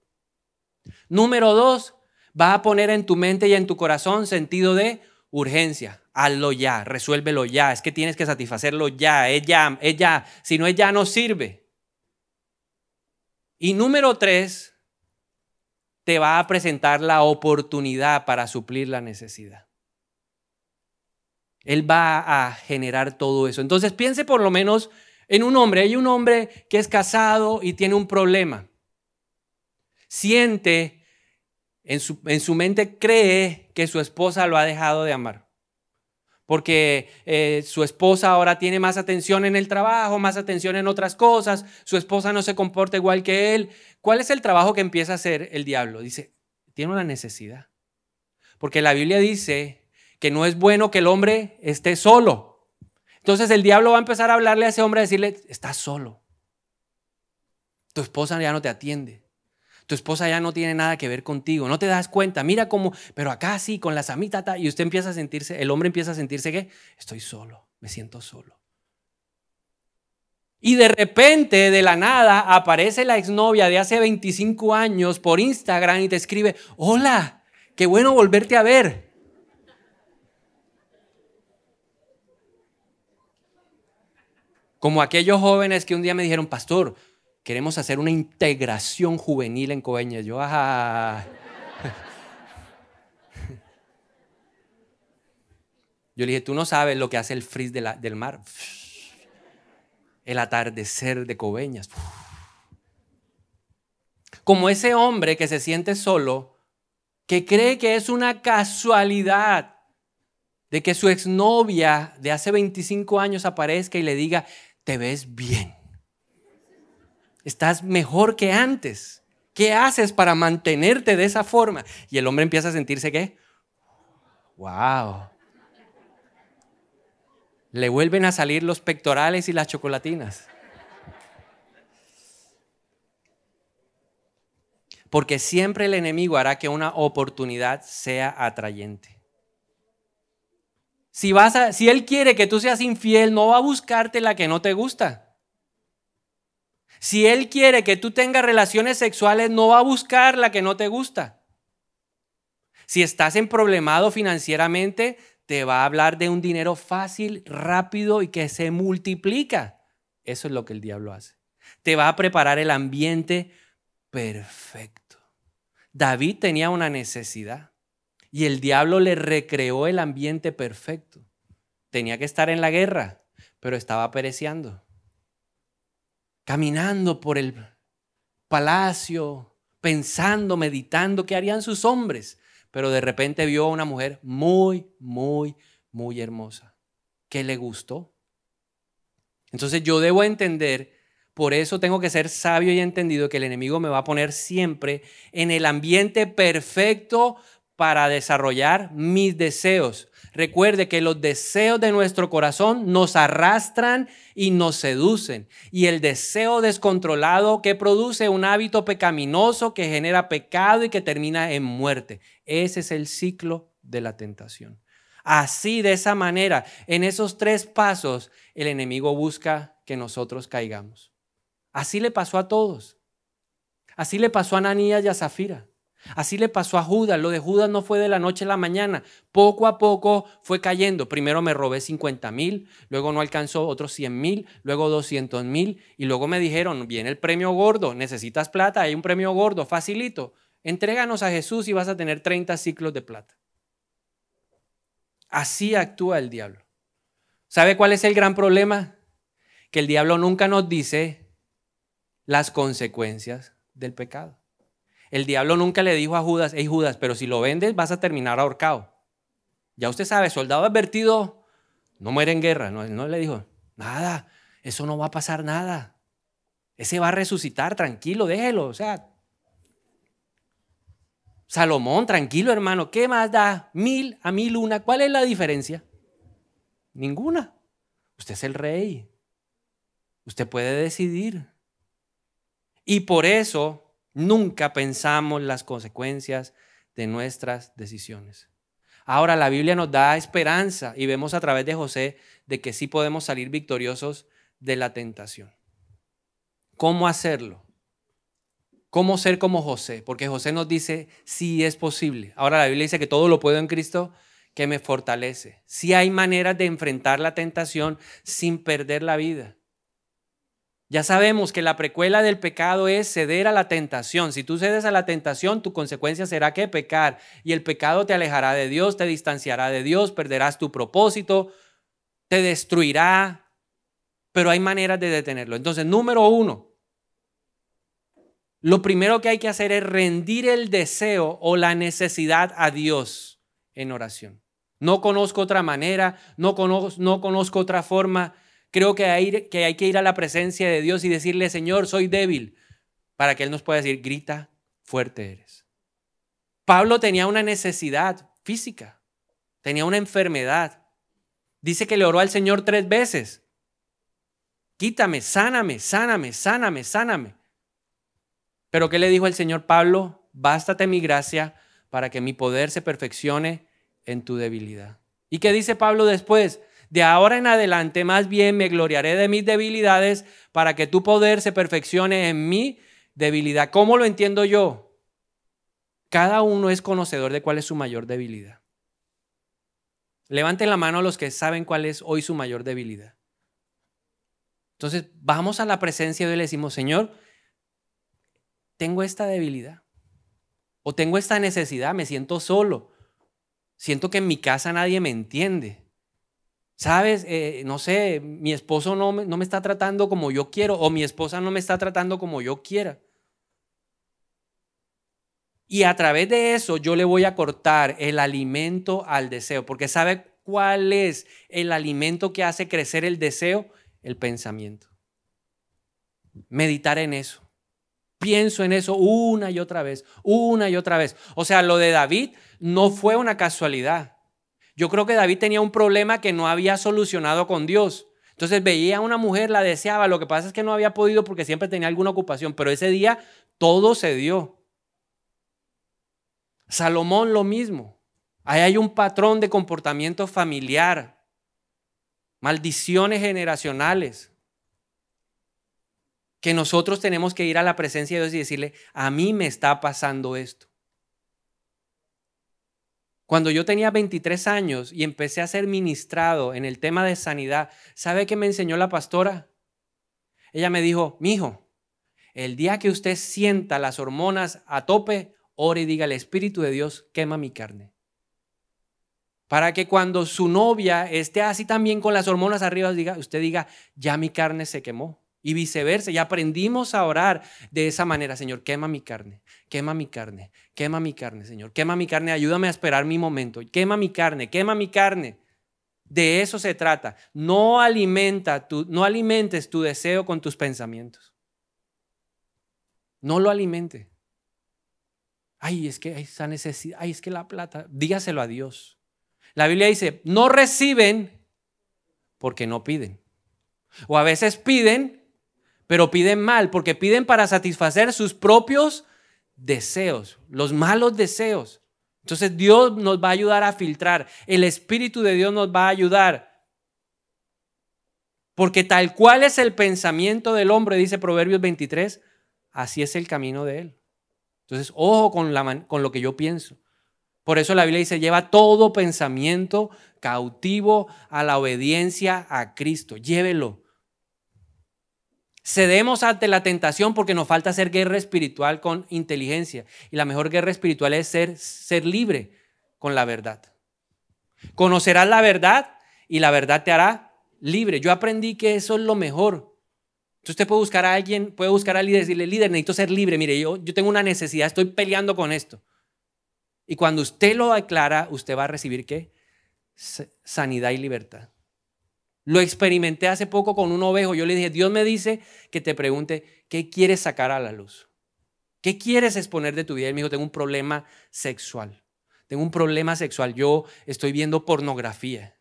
Número dos, va a poner en tu mente y en tu corazón sentido de urgencia. Hazlo ya, resuélvelo ya, es que tienes que satisfacerlo ya, es ya, ya, si no es ya no sirve. Y número tres, te va a presentar la oportunidad para suplir la necesidad. Él va a generar todo eso. Entonces piense por lo menos en un hombre. Hay un hombre que es casado y tiene un problema. Siente, en su, en su mente cree que su esposa lo ha dejado de amar porque eh, su esposa ahora tiene más atención en el trabajo, más atención en otras cosas, su esposa no se comporta igual que él. ¿Cuál es el trabajo que empieza a hacer el diablo? Dice, tiene una necesidad. Porque la Biblia dice que no es bueno que el hombre esté solo. Entonces el diablo va a empezar a hablarle a ese hombre, a decirle, estás solo. Tu esposa ya no te atiende. Tu esposa ya no tiene nada que ver contigo, no te das cuenta, mira cómo, pero acá sí, con las amitas, y usted empieza a sentirse, el hombre empieza a sentirse que estoy solo, me siento solo. Y de repente, de la nada, aparece la exnovia de hace 25 años por Instagram y te escribe, hola, qué bueno volverte a ver. Como aquellos jóvenes que un día me dijeron, pastor, Queremos hacer una integración juvenil en Coveñas. Yo, Yo le dije, tú no sabes lo que hace el frizz del mar. El atardecer de Coveñas. Como ese hombre que se siente solo, que cree que es una casualidad de que su exnovia de hace 25 años aparezca y le diga, te ves bien. Estás mejor que antes. ¿Qué haces para mantenerte de esa forma? Y el hombre empieza a sentirse que, wow. Le vuelven a salir los pectorales y las chocolatinas. Porque siempre el enemigo hará que una oportunidad sea atrayente. Si, vas si él quiere que tú seas infiel, no va a buscarte la que no te gusta. Si Él quiere que tú tengas relaciones sexuales, no va a buscar la que no te gusta. Si estás en problemado financieramente, te va a hablar de un dinero fácil, rápido y que se multiplica. Eso es lo que el diablo hace. Te va a preparar el ambiente perfecto. David tenía una necesidad y el diablo le recreó el ambiente perfecto. Tenía que estar en la guerra, pero estaba pereciendo caminando por el palacio, pensando, meditando qué harían sus hombres, pero de repente vio a una mujer muy, muy, muy hermosa, que le gustó. Entonces yo debo entender, por eso tengo que ser sabio y entendido que el enemigo me va a poner siempre en el ambiente perfecto para desarrollar mis deseos. Recuerde que los deseos de nuestro corazón nos arrastran y nos seducen. Y el deseo descontrolado que produce un hábito pecaminoso que genera pecado y que termina en muerte. Ese es el ciclo de la tentación. Así, de esa manera, en esos tres pasos, el enemigo busca que nosotros caigamos. Así le pasó a todos. Así le pasó a Ananías y a Zafira. Así le pasó a Judas. Lo de Judas no fue de la noche a la mañana. Poco a poco fue cayendo. Primero me robé 50 mil, luego no alcanzó otros 100 mil, luego 200 mil y luego me dijeron, viene el premio gordo, necesitas plata, hay un premio gordo, facilito. Entréganos a Jesús y vas a tener 30 ciclos de plata. Así actúa el diablo. ¿Sabe cuál es el gran problema? Que el diablo nunca nos dice las consecuencias del pecado. El diablo nunca le dijo a Judas, hey Judas, pero si lo vendes vas a terminar ahorcado. Ya usted sabe, soldado advertido, no muere en guerra. No, le dijo, nada, eso no va a pasar nada. Ese va a resucitar, tranquilo, déjelo. O sea, Salomón, tranquilo hermano, ¿qué más da? Mil a mil una, ¿cuál es la diferencia? Ninguna. Usted es el rey. Usted puede decidir. Y por eso Nunca pensamos las consecuencias de nuestras decisiones. Ahora la Biblia nos da esperanza y vemos a través de José de que sí podemos salir victoriosos de la tentación. ¿Cómo hacerlo? ¿Cómo ser como José? Porque José nos dice, sí es posible. Ahora la Biblia dice que todo lo puedo en Cristo que me fortalece. Sí hay maneras de enfrentar la tentación sin perder la vida. Ya sabemos que la precuela del pecado es ceder a la tentación. Si tú cedes a la tentación, tu consecuencia será que pecar y el pecado te alejará de Dios, te distanciará de Dios, perderás tu propósito, te destruirá. Pero hay maneras de detenerlo. Entonces, número uno, lo primero que hay que hacer es rendir el deseo o la necesidad a Dios en oración. No conozco otra manera, no conozco, no conozco otra forma Creo que hay, que hay que ir a la presencia de Dios y decirle, Señor, soy débil, para que Él nos pueda decir, grita, fuerte eres. Pablo tenía una necesidad física, tenía una enfermedad. Dice que le oró al Señor tres veces. Quítame, sáname, sáname, sáname, sáname. Pero ¿qué le dijo el Señor Pablo? Bástate mi gracia para que mi poder se perfeccione en tu debilidad. ¿Y qué dice Pablo después? De ahora en adelante, más bien me gloriaré de mis debilidades para que tu poder se perfeccione en mi debilidad. ¿Cómo lo entiendo yo? Cada uno es conocedor de cuál es su mayor debilidad. Levanten la mano los que saben cuál es hoy su mayor debilidad. Entonces, vamos a la presencia de Dios y le decimos, Señor, tengo esta debilidad o tengo esta necesidad, me siento solo, siento que en mi casa nadie me entiende. ¿sabes? Eh, no sé, mi esposo no no me está tratando como yo quiero o mi esposa no me está tratando como yo quiera. Y a través de eso yo le voy a cortar el alimento al deseo, porque ¿sabe cuál es el alimento que hace crecer el deseo? El pensamiento. Meditar en eso. Pienso en eso una y otra vez, una y otra vez. O sea, lo de David no fue una casualidad. Yo creo que David tenía un problema que no había solucionado con Dios. Entonces veía a una mujer, la deseaba, lo que pasa es que no había podido porque siempre tenía alguna ocupación, pero ese día todo se dio. Salomón lo mismo. Ahí hay un patrón de comportamiento familiar, maldiciones generacionales, que nosotros tenemos que ir a la presencia de Dios y decirle, a mí me está pasando esto. Cuando yo tenía 23 años y empecé a ser ministrado en el tema de sanidad, ¿sabe qué me enseñó la pastora? Ella me dijo, mi hijo, el día que usted sienta las hormonas a tope, ore y diga, el Espíritu de Dios quema mi carne. Para que cuando su novia esté así también con las hormonas arriba, diga, usted diga, ya mi carne se quemó y viceversa. Y aprendimos a orar de esa manera, Señor, quema mi carne, quema mi carne, quema mi carne, Señor, quema mi carne, ayúdame a esperar mi momento, quema mi carne, quema mi carne. De eso se trata. No, alimenta tu, no alimentes tu deseo con tus pensamientos. No lo alimente. Ay, es que esa necesidad, ay, es que la plata, dígaselo a Dios. La Biblia dice, no reciben porque no piden. O a veces piden pero piden mal porque piden para satisfacer sus propios deseos, los malos deseos. Entonces Dios nos va a ayudar a filtrar, el Espíritu de Dios nos va a ayudar. Porque tal cual es el pensamiento del hombre, dice Proverbios 23, así es el camino de él. Entonces, ojo con, la, con lo que yo pienso. Por eso la Biblia dice, lleva todo pensamiento cautivo a la obediencia a Cristo. Llévelo. Cedemos ante la tentación porque nos falta hacer guerra espiritual con inteligencia. Y la mejor guerra espiritual es ser, ser libre con la verdad. Conocerás la verdad y la verdad te hará libre. Yo aprendí que eso es lo mejor. Entonces usted puede buscar a alguien, puede buscar al líder y decirle, líder, necesito ser libre. Mire, yo, yo tengo una necesidad, estoy peleando con esto. Y cuando usted lo aclara, usted va a recibir qué? sanidad y libertad. Lo experimenté hace poco con un ovejo. Yo le dije, Dios me dice que te pregunte, ¿qué quieres sacar a la luz? ¿Qué quieres exponer de tu vida? Él me dijo, tengo un problema sexual. Tengo un problema sexual. Yo estoy viendo pornografía.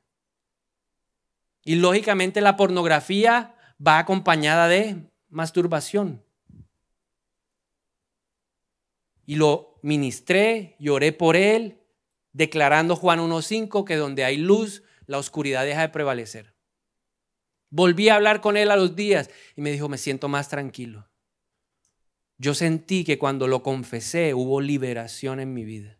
Y lógicamente la pornografía va acompañada de masturbación. Y lo ministré, lloré por él, declarando Juan 1.5 que donde hay luz, la oscuridad deja de prevalecer. Volví a hablar con él a los días y me dijo, me siento más tranquilo. Yo sentí que cuando lo confesé hubo liberación en mi vida.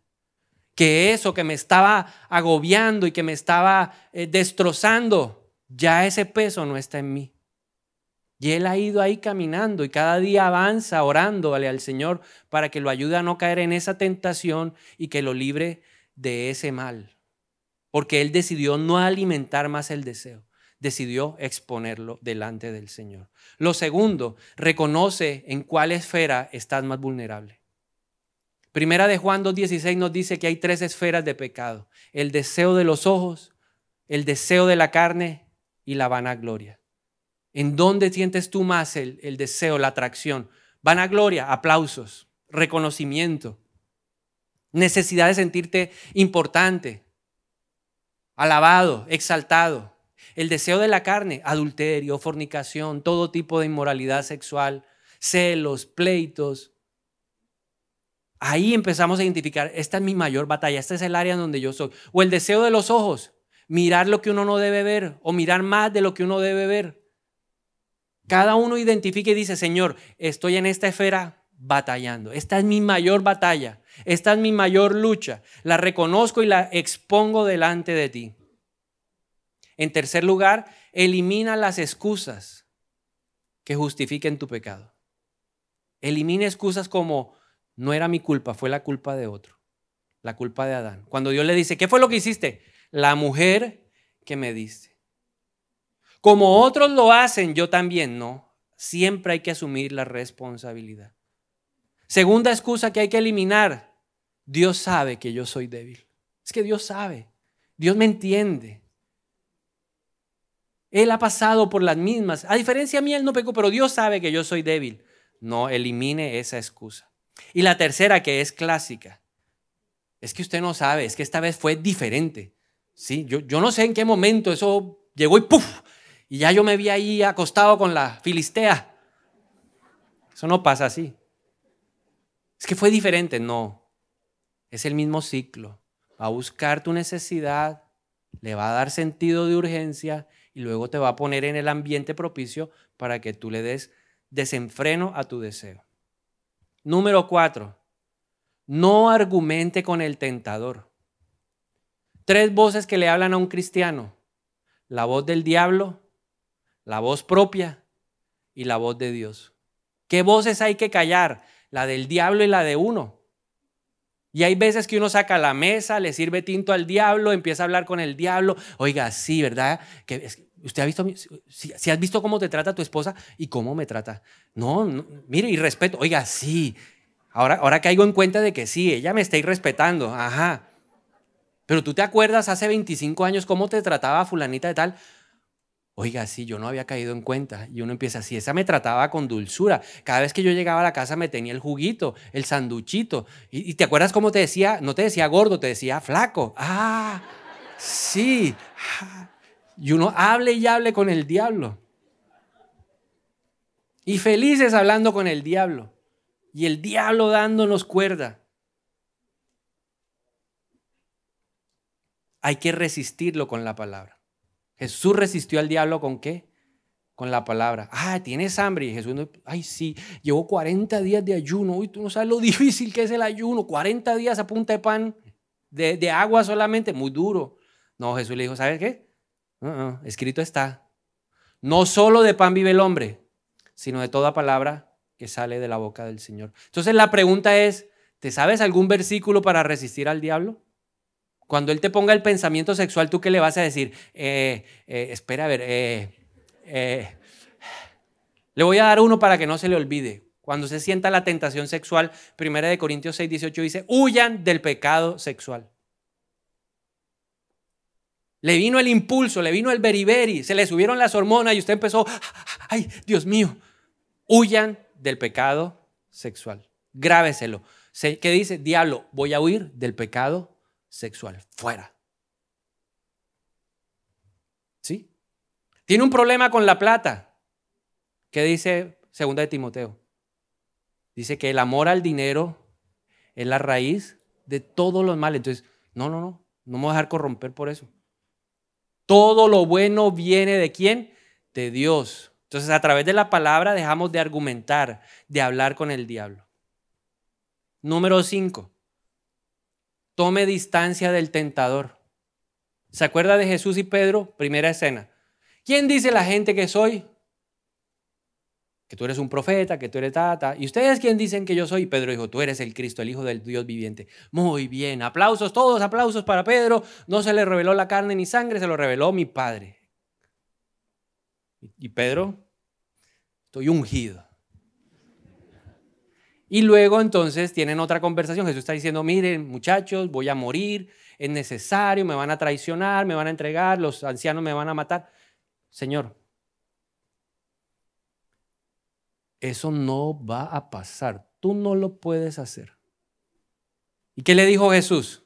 Que eso que me estaba agobiando y que me estaba eh, destrozando, ya ese peso no está en mí. Y él ha ido ahí caminando y cada día avanza orándole al Señor para que lo ayude a no caer en esa tentación y que lo libre de ese mal. Porque él decidió no alimentar más el deseo decidió exponerlo delante del Señor. Lo segundo, reconoce en cuál esfera estás más vulnerable. Primera de Juan 2.16 nos dice que hay tres esferas de pecado. El deseo de los ojos, el deseo de la carne y la vanagloria. ¿En dónde sientes tú más el, el deseo, la atracción? Vanagloria, aplausos, reconocimiento, necesidad de sentirte importante, alabado, exaltado. El deseo de la carne, adulterio, fornicación, todo tipo de inmoralidad sexual, celos, pleitos. Ahí empezamos a identificar, esta es mi mayor batalla, este es el área donde yo soy. O el deseo de los ojos, mirar lo que uno no debe ver o mirar más de lo que uno debe ver. Cada uno identifica y dice, Señor, estoy en esta esfera batallando. Esta es mi mayor batalla, esta es mi mayor lucha. La reconozco y la expongo delante de ti. En tercer lugar, elimina las excusas que justifiquen tu pecado. Elimina excusas como, no era mi culpa, fue la culpa de otro, la culpa de Adán. Cuando Dios le dice, ¿qué fue lo que hiciste? La mujer que me diste. Como otros lo hacen, yo también no. Siempre hay que asumir la responsabilidad. Segunda excusa que hay que eliminar, Dios sabe que yo soy débil. Es que Dios sabe, Dios me entiende. Él ha pasado por las mismas. A diferencia mía, Él no pecó, pero Dios sabe que yo soy débil. No elimine esa excusa. Y la tercera, que es clásica, es que usted no sabe, es que esta vez fue diferente. ¿sí? Yo, yo no sé en qué momento eso llegó y ¡puf! Y ya yo me vi ahí acostado con la filistea. Eso no pasa así. Es que fue diferente. No. Es el mismo ciclo. Va a buscar tu necesidad, le va a dar sentido de urgencia y luego te va a poner en el ambiente propicio para que tú le des desenfreno a tu deseo. Número cuatro, no argumente con el tentador. Tres voces que le hablan a un cristiano, la voz del diablo, la voz propia y la voz de Dios. ¿Qué voces hay que callar? La del diablo y la de uno. Y hay veces que uno saca la mesa, le sirve tinto al diablo, empieza a hablar con el diablo. Oiga, sí, ¿verdad? Que ¿Usted ha visto, si, has visto cómo te trata tu esposa y cómo me trata? No, mire, y respeto. Oiga, sí. Ahora, ahora caigo en cuenta de que sí, ella me está irrespetando. Ajá. Pero tú te acuerdas hace 25 años cómo te trataba fulanita de tal. Oiga, sí, yo no había caído en cuenta. Y uno empieza así, esa me trataba con dulzura. Cada vez que yo llegaba a la casa me tenía el juguito, el sanduchito. ¿Y, te acuerdas cómo te decía? No te decía gordo, te decía flaco. Ah, sí. Ah. Y uno hable y hable con el diablo. Y felices hablando con el diablo. Y el diablo dándonos cuerda. Hay que resistirlo con la palabra. Jesús resistió al diablo con qué? Con la palabra. Ah, tienes hambre. Y Jesús, no, ay, sí, llevo 40 días de ayuno. Uy, tú no sabes lo *laughs* difícil que es el ayuno. 40 días a punta de pan, de, de agua solamente, muy duro. No, Jesús le dijo, ¿sabes qué? Uh-uh, escrito está. No solo de pan vive el hombre, sino de toda palabra que sale de la boca del Señor. Entonces la pregunta es, ¿te sabes algún versículo para resistir al diablo? Cuando él te ponga el pensamiento sexual, ¿tú qué le vas a decir? Eh, eh, espera, a ver, eh, le voy a dar uno para que no se le olvide. Cuando se sienta la tentación sexual, 1 Corintios 6, 18 dice, huyan del pecado sexual. Le vino el impulso, le vino el beriberi, se le subieron las hormonas y usted empezó, ay, Dios mío, huyan del pecado sexual. Grábeselo. ¿Qué dice? Diablo, voy a huir del pecado sexual. Fuera. ¿Sí? Tiene un problema con la plata. ¿Qué dice segunda de Timoteo? Dice que el amor al dinero es la raíz de todos los males. Entonces, no, no, no, no me voy a dejar corromper por eso. Todo lo bueno viene de quién? De Dios. Entonces a través de la palabra dejamos de argumentar, de hablar con el diablo. Número 5. Tome distancia del tentador. ¿Se acuerda de Jesús y Pedro? Primera escena. ¿Quién dice la gente que soy? que tú eres un profeta, que tú eres tata. ¿Y ustedes quién dicen que yo soy? Pedro dijo, tú eres el Cristo, el Hijo del Dios viviente. Muy bien, aplausos, todos aplausos para Pedro. No se le reveló la carne ni sangre, se lo reveló mi Padre. Y Pedro, estoy ungido. Y luego entonces tienen otra conversación. Jesús está diciendo, miren muchachos, voy a morir, es necesario, me van a traicionar, me van a entregar, los ancianos me van a matar. Señor, Eso no va a pasar. Tú no lo puedes hacer. ¿Y qué le dijo Jesús?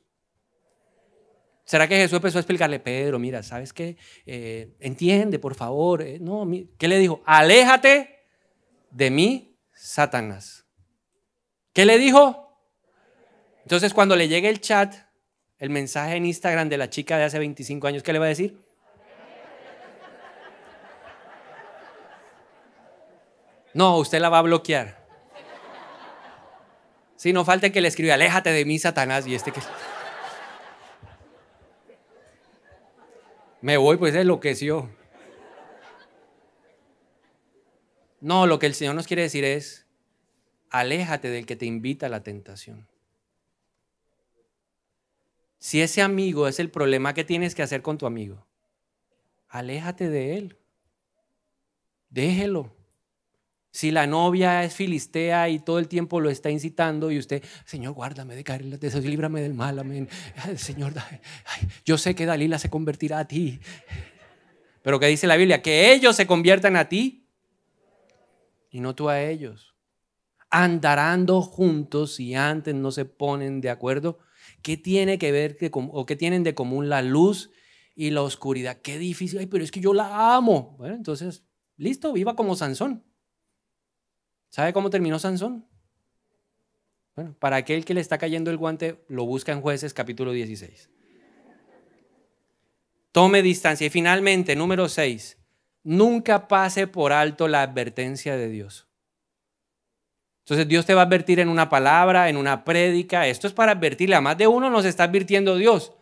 ¿Será que Jesús empezó a explicarle, Pedro, mira, ¿sabes qué? Eh, entiende, por favor. Eh, no, ¿qué le dijo? Aléjate de mí, Satanás. ¿Qué le dijo? Entonces, cuando le llegue el chat, el mensaje en Instagram de la chica de hace 25 años, ¿qué le va a decir? No, usted la va a bloquear. Si no falta que le escriba, aléjate de mí, Satanás, y este que... Me voy, pues enloqueció. No, lo que el Señor nos quiere decir es, aléjate del que te invita a la tentación. Si ese amigo es el problema, que tienes que hacer con tu amigo? Aléjate de él. Déjelo. Si la novia es filistea y todo el tiempo lo está incitando y usted, Señor, guárdame de caer, líbrame del mal, amén. Señor, yo sé que Dalila se convertirá a ti. Pero ¿qué dice la Biblia, que ellos se conviertan a ti y no tú a ellos. Andarando juntos y antes no se ponen de acuerdo. ¿Qué tiene que ver que, o qué tienen de común la luz y la oscuridad? Qué difícil, ay, pero es que yo la amo. Bueno, entonces, listo, viva como Sansón. ¿Sabe cómo terminó Sansón? Bueno, para aquel que le está cayendo el guante, lo busca en jueces capítulo 16. Tome distancia. Y finalmente, número 6, nunca pase por alto la advertencia de Dios. Entonces Dios te va a advertir en una palabra, en una prédica. Esto es para advertirle. A más de uno nos está advirtiendo Dios.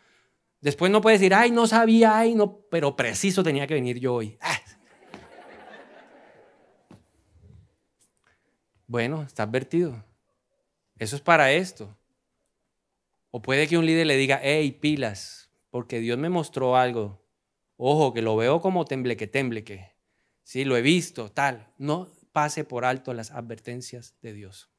Después no puedes decir, ay, no sabía, ay, no, pero preciso tenía que venir yo hoy. Ah, Bueno, está advertido. Eso es para esto. O puede que un líder le diga, hey, pilas, porque Dios me mostró algo. Ojo, que lo veo como tembleque, tembleque. Sí, lo he visto, tal. No pase por alto las advertencias de Dios.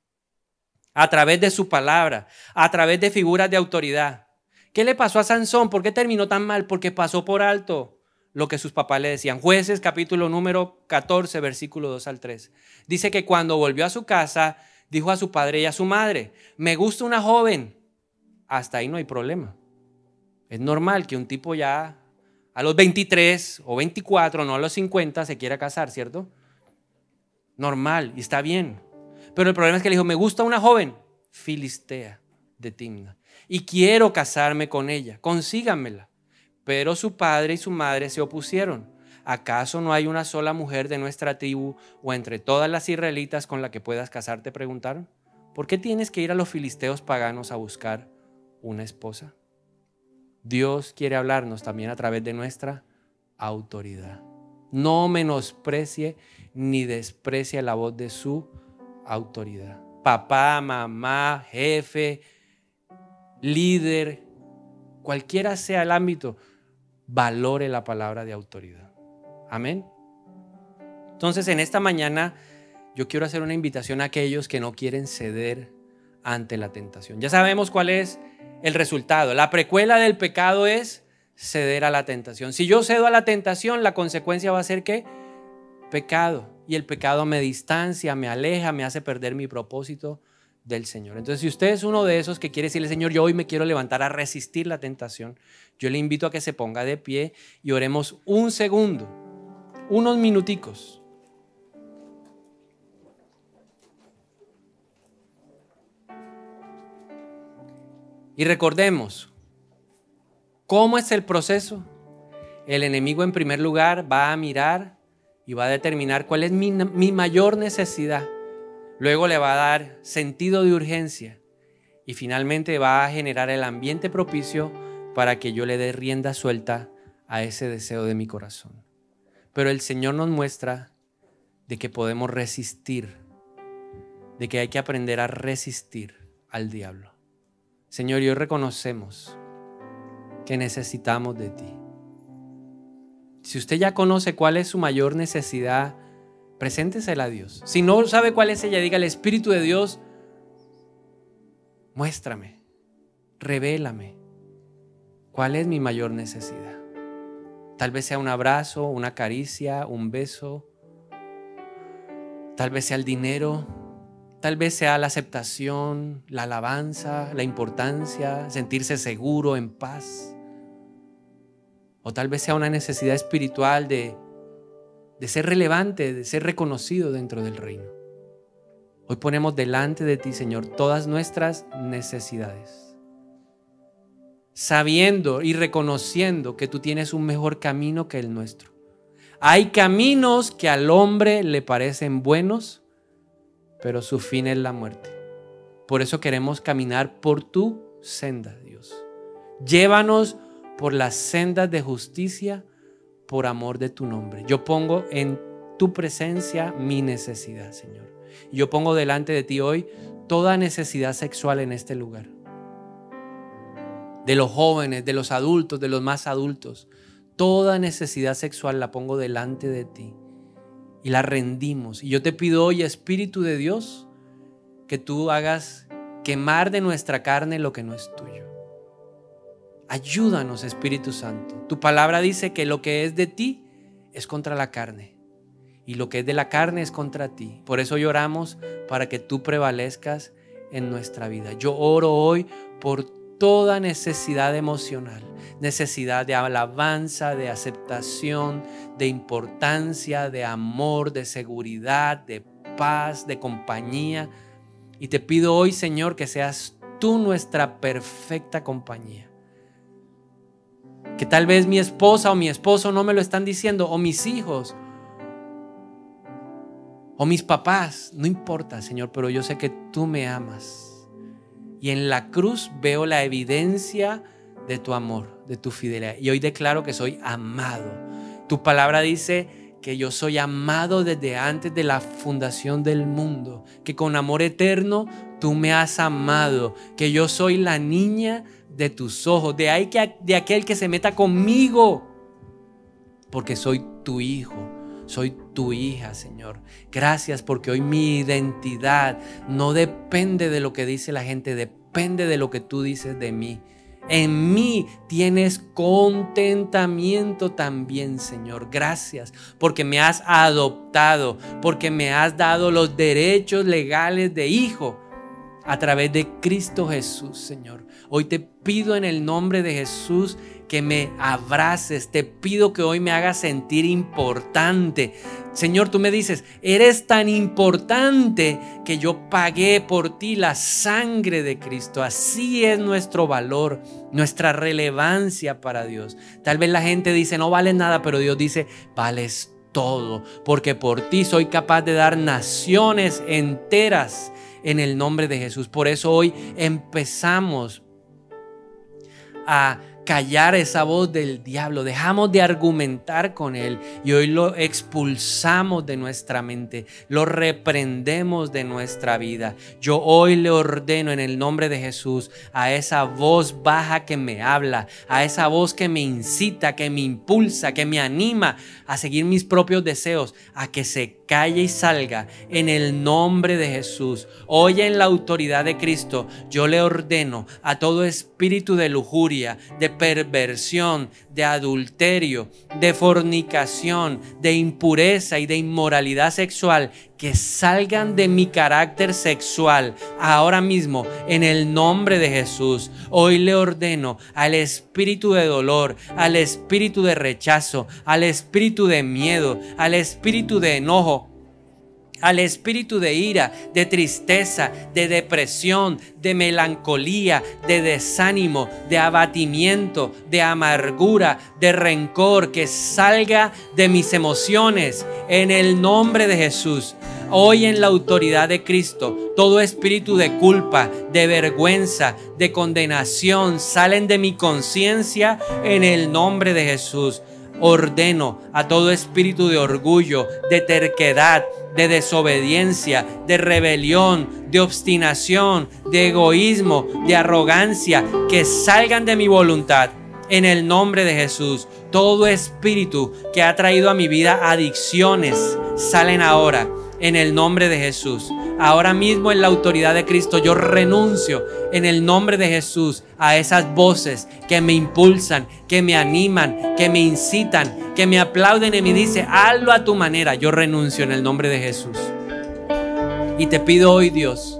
A través de su palabra, a través de figuras de autoridad. ¿Qué le pasó a Sansón? ¿Por qué terminó tan mal? Porque pasó por alto lo que sus papás le decían. Jueces capítulo número 14, versículo 2 al 3. Dice que cuando volvió a su casa, dijo a su padre y a su madre, me gusta una joven. Hasta ahí no hay problema. Es normal que un tipo ya a los 23 o 24, no a los 50, se quiera casar, ¿cierto? Normal y está bien. Pero el problema es que le dijo, me gusta una joven filistea de Timna y quiero casarme con ella, consíganmela. Pero su padre y su madre se opusieron. ¿Acaso no hay una sola mujer de nuestra tribu o entre todas las israelitas con la que puedas casarte? preguntaron. ¿Por qué tienes que ir a los filisteos paganos a buscar una esposa? Dios quiere hablarnos también a través de nuestra autoridad. No menosprecie ni desprecie la voz de su autoridad. Papá, mamá, jefe, líder, cualquiera sea el ámbito, valore la palabra de autoridad. Amén. Entonces, en esta mañana yo quiero hacer una invitación a aquellos que no quieren ceder ante la tentación. Ya sabemos cuál es el resultado. La precuela del pecado es ceder a la tentación. Si yo cedo a la tentación, la consecuencia va a ser que pecado. Y el pecado me distancia, me aleja, me hace perder mi propósito, del Señor. Entonces, si usted es uno de esos que quiere decirle, Señor, yo hoy me quiero levantar a resistir la tentación, yo le invito a que se ponga de pie y oremos un segundo, unos minuticos. Y recordemos, ¿cómo es el proceso? El enemigo en primer lugar va a mirar y va a determinar cuál es mi, mi mayor necesidad Luego le va a dar sentido de urgencia y finalmente va a generar el ambiente propicio para que yo le dé rienda suelta a ese deseo de mi corazón. Pero el Señor nos muestra de que podemos resistir, de que hay que aprender a resistir al diablo. Señor, hoy reconocemos que necesitamos de ti. Si usted ya conoce cuál es su mayor necesidad, preséntesela a Dios. Si no sabe cuál es ella, diga el Espíritu de Dios, muéstrame, revélame cuál es mi mayor necesidad. Tal vez sea un abrazo, una caricia, un beso, tal vez sea el dinero, tal vez sea la aceptación, la alabanza, la importancia, sentirse seguro, en paz. O tal vez sea una necesidad espiritual de de ser relevante, de ser reconocido dentro del reino. Hoy ponemos delante de ti, Señor, todas nuestras necesidades, sabiendo y reconociendo que tú tienes un mejor camino que el nuestro. Hay caminos que al hombre le parecen buenos, pero su fin es la muerte. Por eso queremos caminar por tu senda, Dios. Llévanos por las sendas de justicia por amor de tu nombre. Yo pongo en tu presencia mi necesidad, Señor. Yo pongo delante de ti hoy toda necesidad sexual en este lugar. De los jóvenes, de los adultos, de los más adultos. Toda necesidad sexual la pongo delante de ti y la rendimos. Y yo te pido hoy, Espíritu de Dios, que tú hagas quemar de nuestra carne lo que no es tuyo. Ayúdanos, Espíritu Santo. Tu palabra dice que lo que es de ti es contra la carne y lo que es de la carne es contra ti. Por eso lloramos para que tú prevalezcas en nuestra vida. Yo oro hoy por toda necesidad emocional, necesidad de alabanza, de aceptación, de importancia, de amor, de seguridad, de paz, de compañía. Y te pido hoy, Señor, que seas tú nuestra perfecta compañía que tal vez mi esposa o mi esposo no me lo están diciendo, o mis hijos, o mis papás, no importa, Señor, pero yo sé que tú me amas. Y en la cruz veo la evidencia de tu amor, de tu fidelidad. Y hoy declaro que soy amado. Tu palabra dice que yo soy amado desde antes de la fundación del mundo, que con amor eterno tú me has amado, que yo soy la niña de tus ojos, de, ahí que, de aquel que se meta conmigo, porque soy tu hijo, soy tu hija, Señor. Gracias porque hoy mi identidad no depende de lo que dice la gente, depende de lo que tú dices de mí. En mí tienes contentamiento también, Señor. Gracias porque me has adoptado, porque me has dado los derechos legales de hijo a través de Cristo Jesús, Señor. Hoy te pido en el nombre de Jesús que me abraces, te pido que hoy me hagas sentir importante. Señor, tú me dices, eres tan importante que yo pagué por ti la sangre de Cristo. Así es nuestro valor, nuestra relevancia para Dios. Tal vez la gente dice, no vales nada, pero Dios dice, vales todo, porque por ti soy capaz de dar naciones enteras en el nombre de Jesús. Por eso hoy empezamos a callar esa voz del diablo, dejamos de argumentar con él y hoy lo expulsamos de nuestra mente, lo reprendemos de nuestra vida. Yo hoy le ordeno en el nombre de Jesús a esa voz baja que me habla, a esa voz que me incita, que me impulsa, que me anima a seguir mis propios deseos, a que se calle y salga en el nombre de Jesús. Hoy en la autoridad de Cristo yo le ordeno a todo espíritu de lujuria, de perversión, de adulterio, de fornicación, de impureza y de inmoralidad sexual que salgan de mi carácter sexual ahora mismo en el nombre de Jesús. Hoy le ordeno al espíritu de dolor, al espíritu de rechazo, al espíritu de miedo, al espíritu de enojo al espíritu de ira, de tristeza, de depresión, de melancolía, de desánimo, de abatimiento, de amargura, de rencor, que salga de mis emociones en el nombre de Jesús. Hoy en la autoridad de Cristo, todo espíritu de culpa, de vergüenza, de condenación, salen de mi conciencia en el nombre de Jesús ordeno a todo espíritu de orgullo, de terquedad, de desobediencia, de rebelión, de obstinación, de egoísmo, de arrogancia, que salgan de mi voluntad. En el nombre de Jesús, todo espíritu que ha traído a mi vida adicciones, salen ahora en el nombre de Jesús. Ahora mismo en la autoridad de Cristo yo renuncio en el nombre de Jesús a esas voces que me impulsan, que me animan, que me incitan, que me aplauden y me dicen, hazlo a tu manera. Yo renuncio en el nombre de Jesús. Y te pido hoy Dios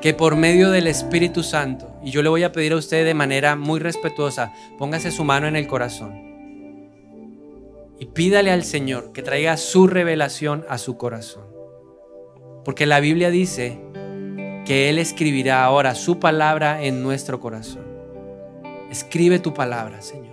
que por medio del Espíritu Santo, y yo le voy a pedir a usted de manera muy respetuosa, póngase su mano en el corazón y pídale al Señor que traiga su revelación a su corazón. Porque la Biblia dice que Él escribirá ahora su palabra en nuestro corazón. Escribe tu palabra, Señor.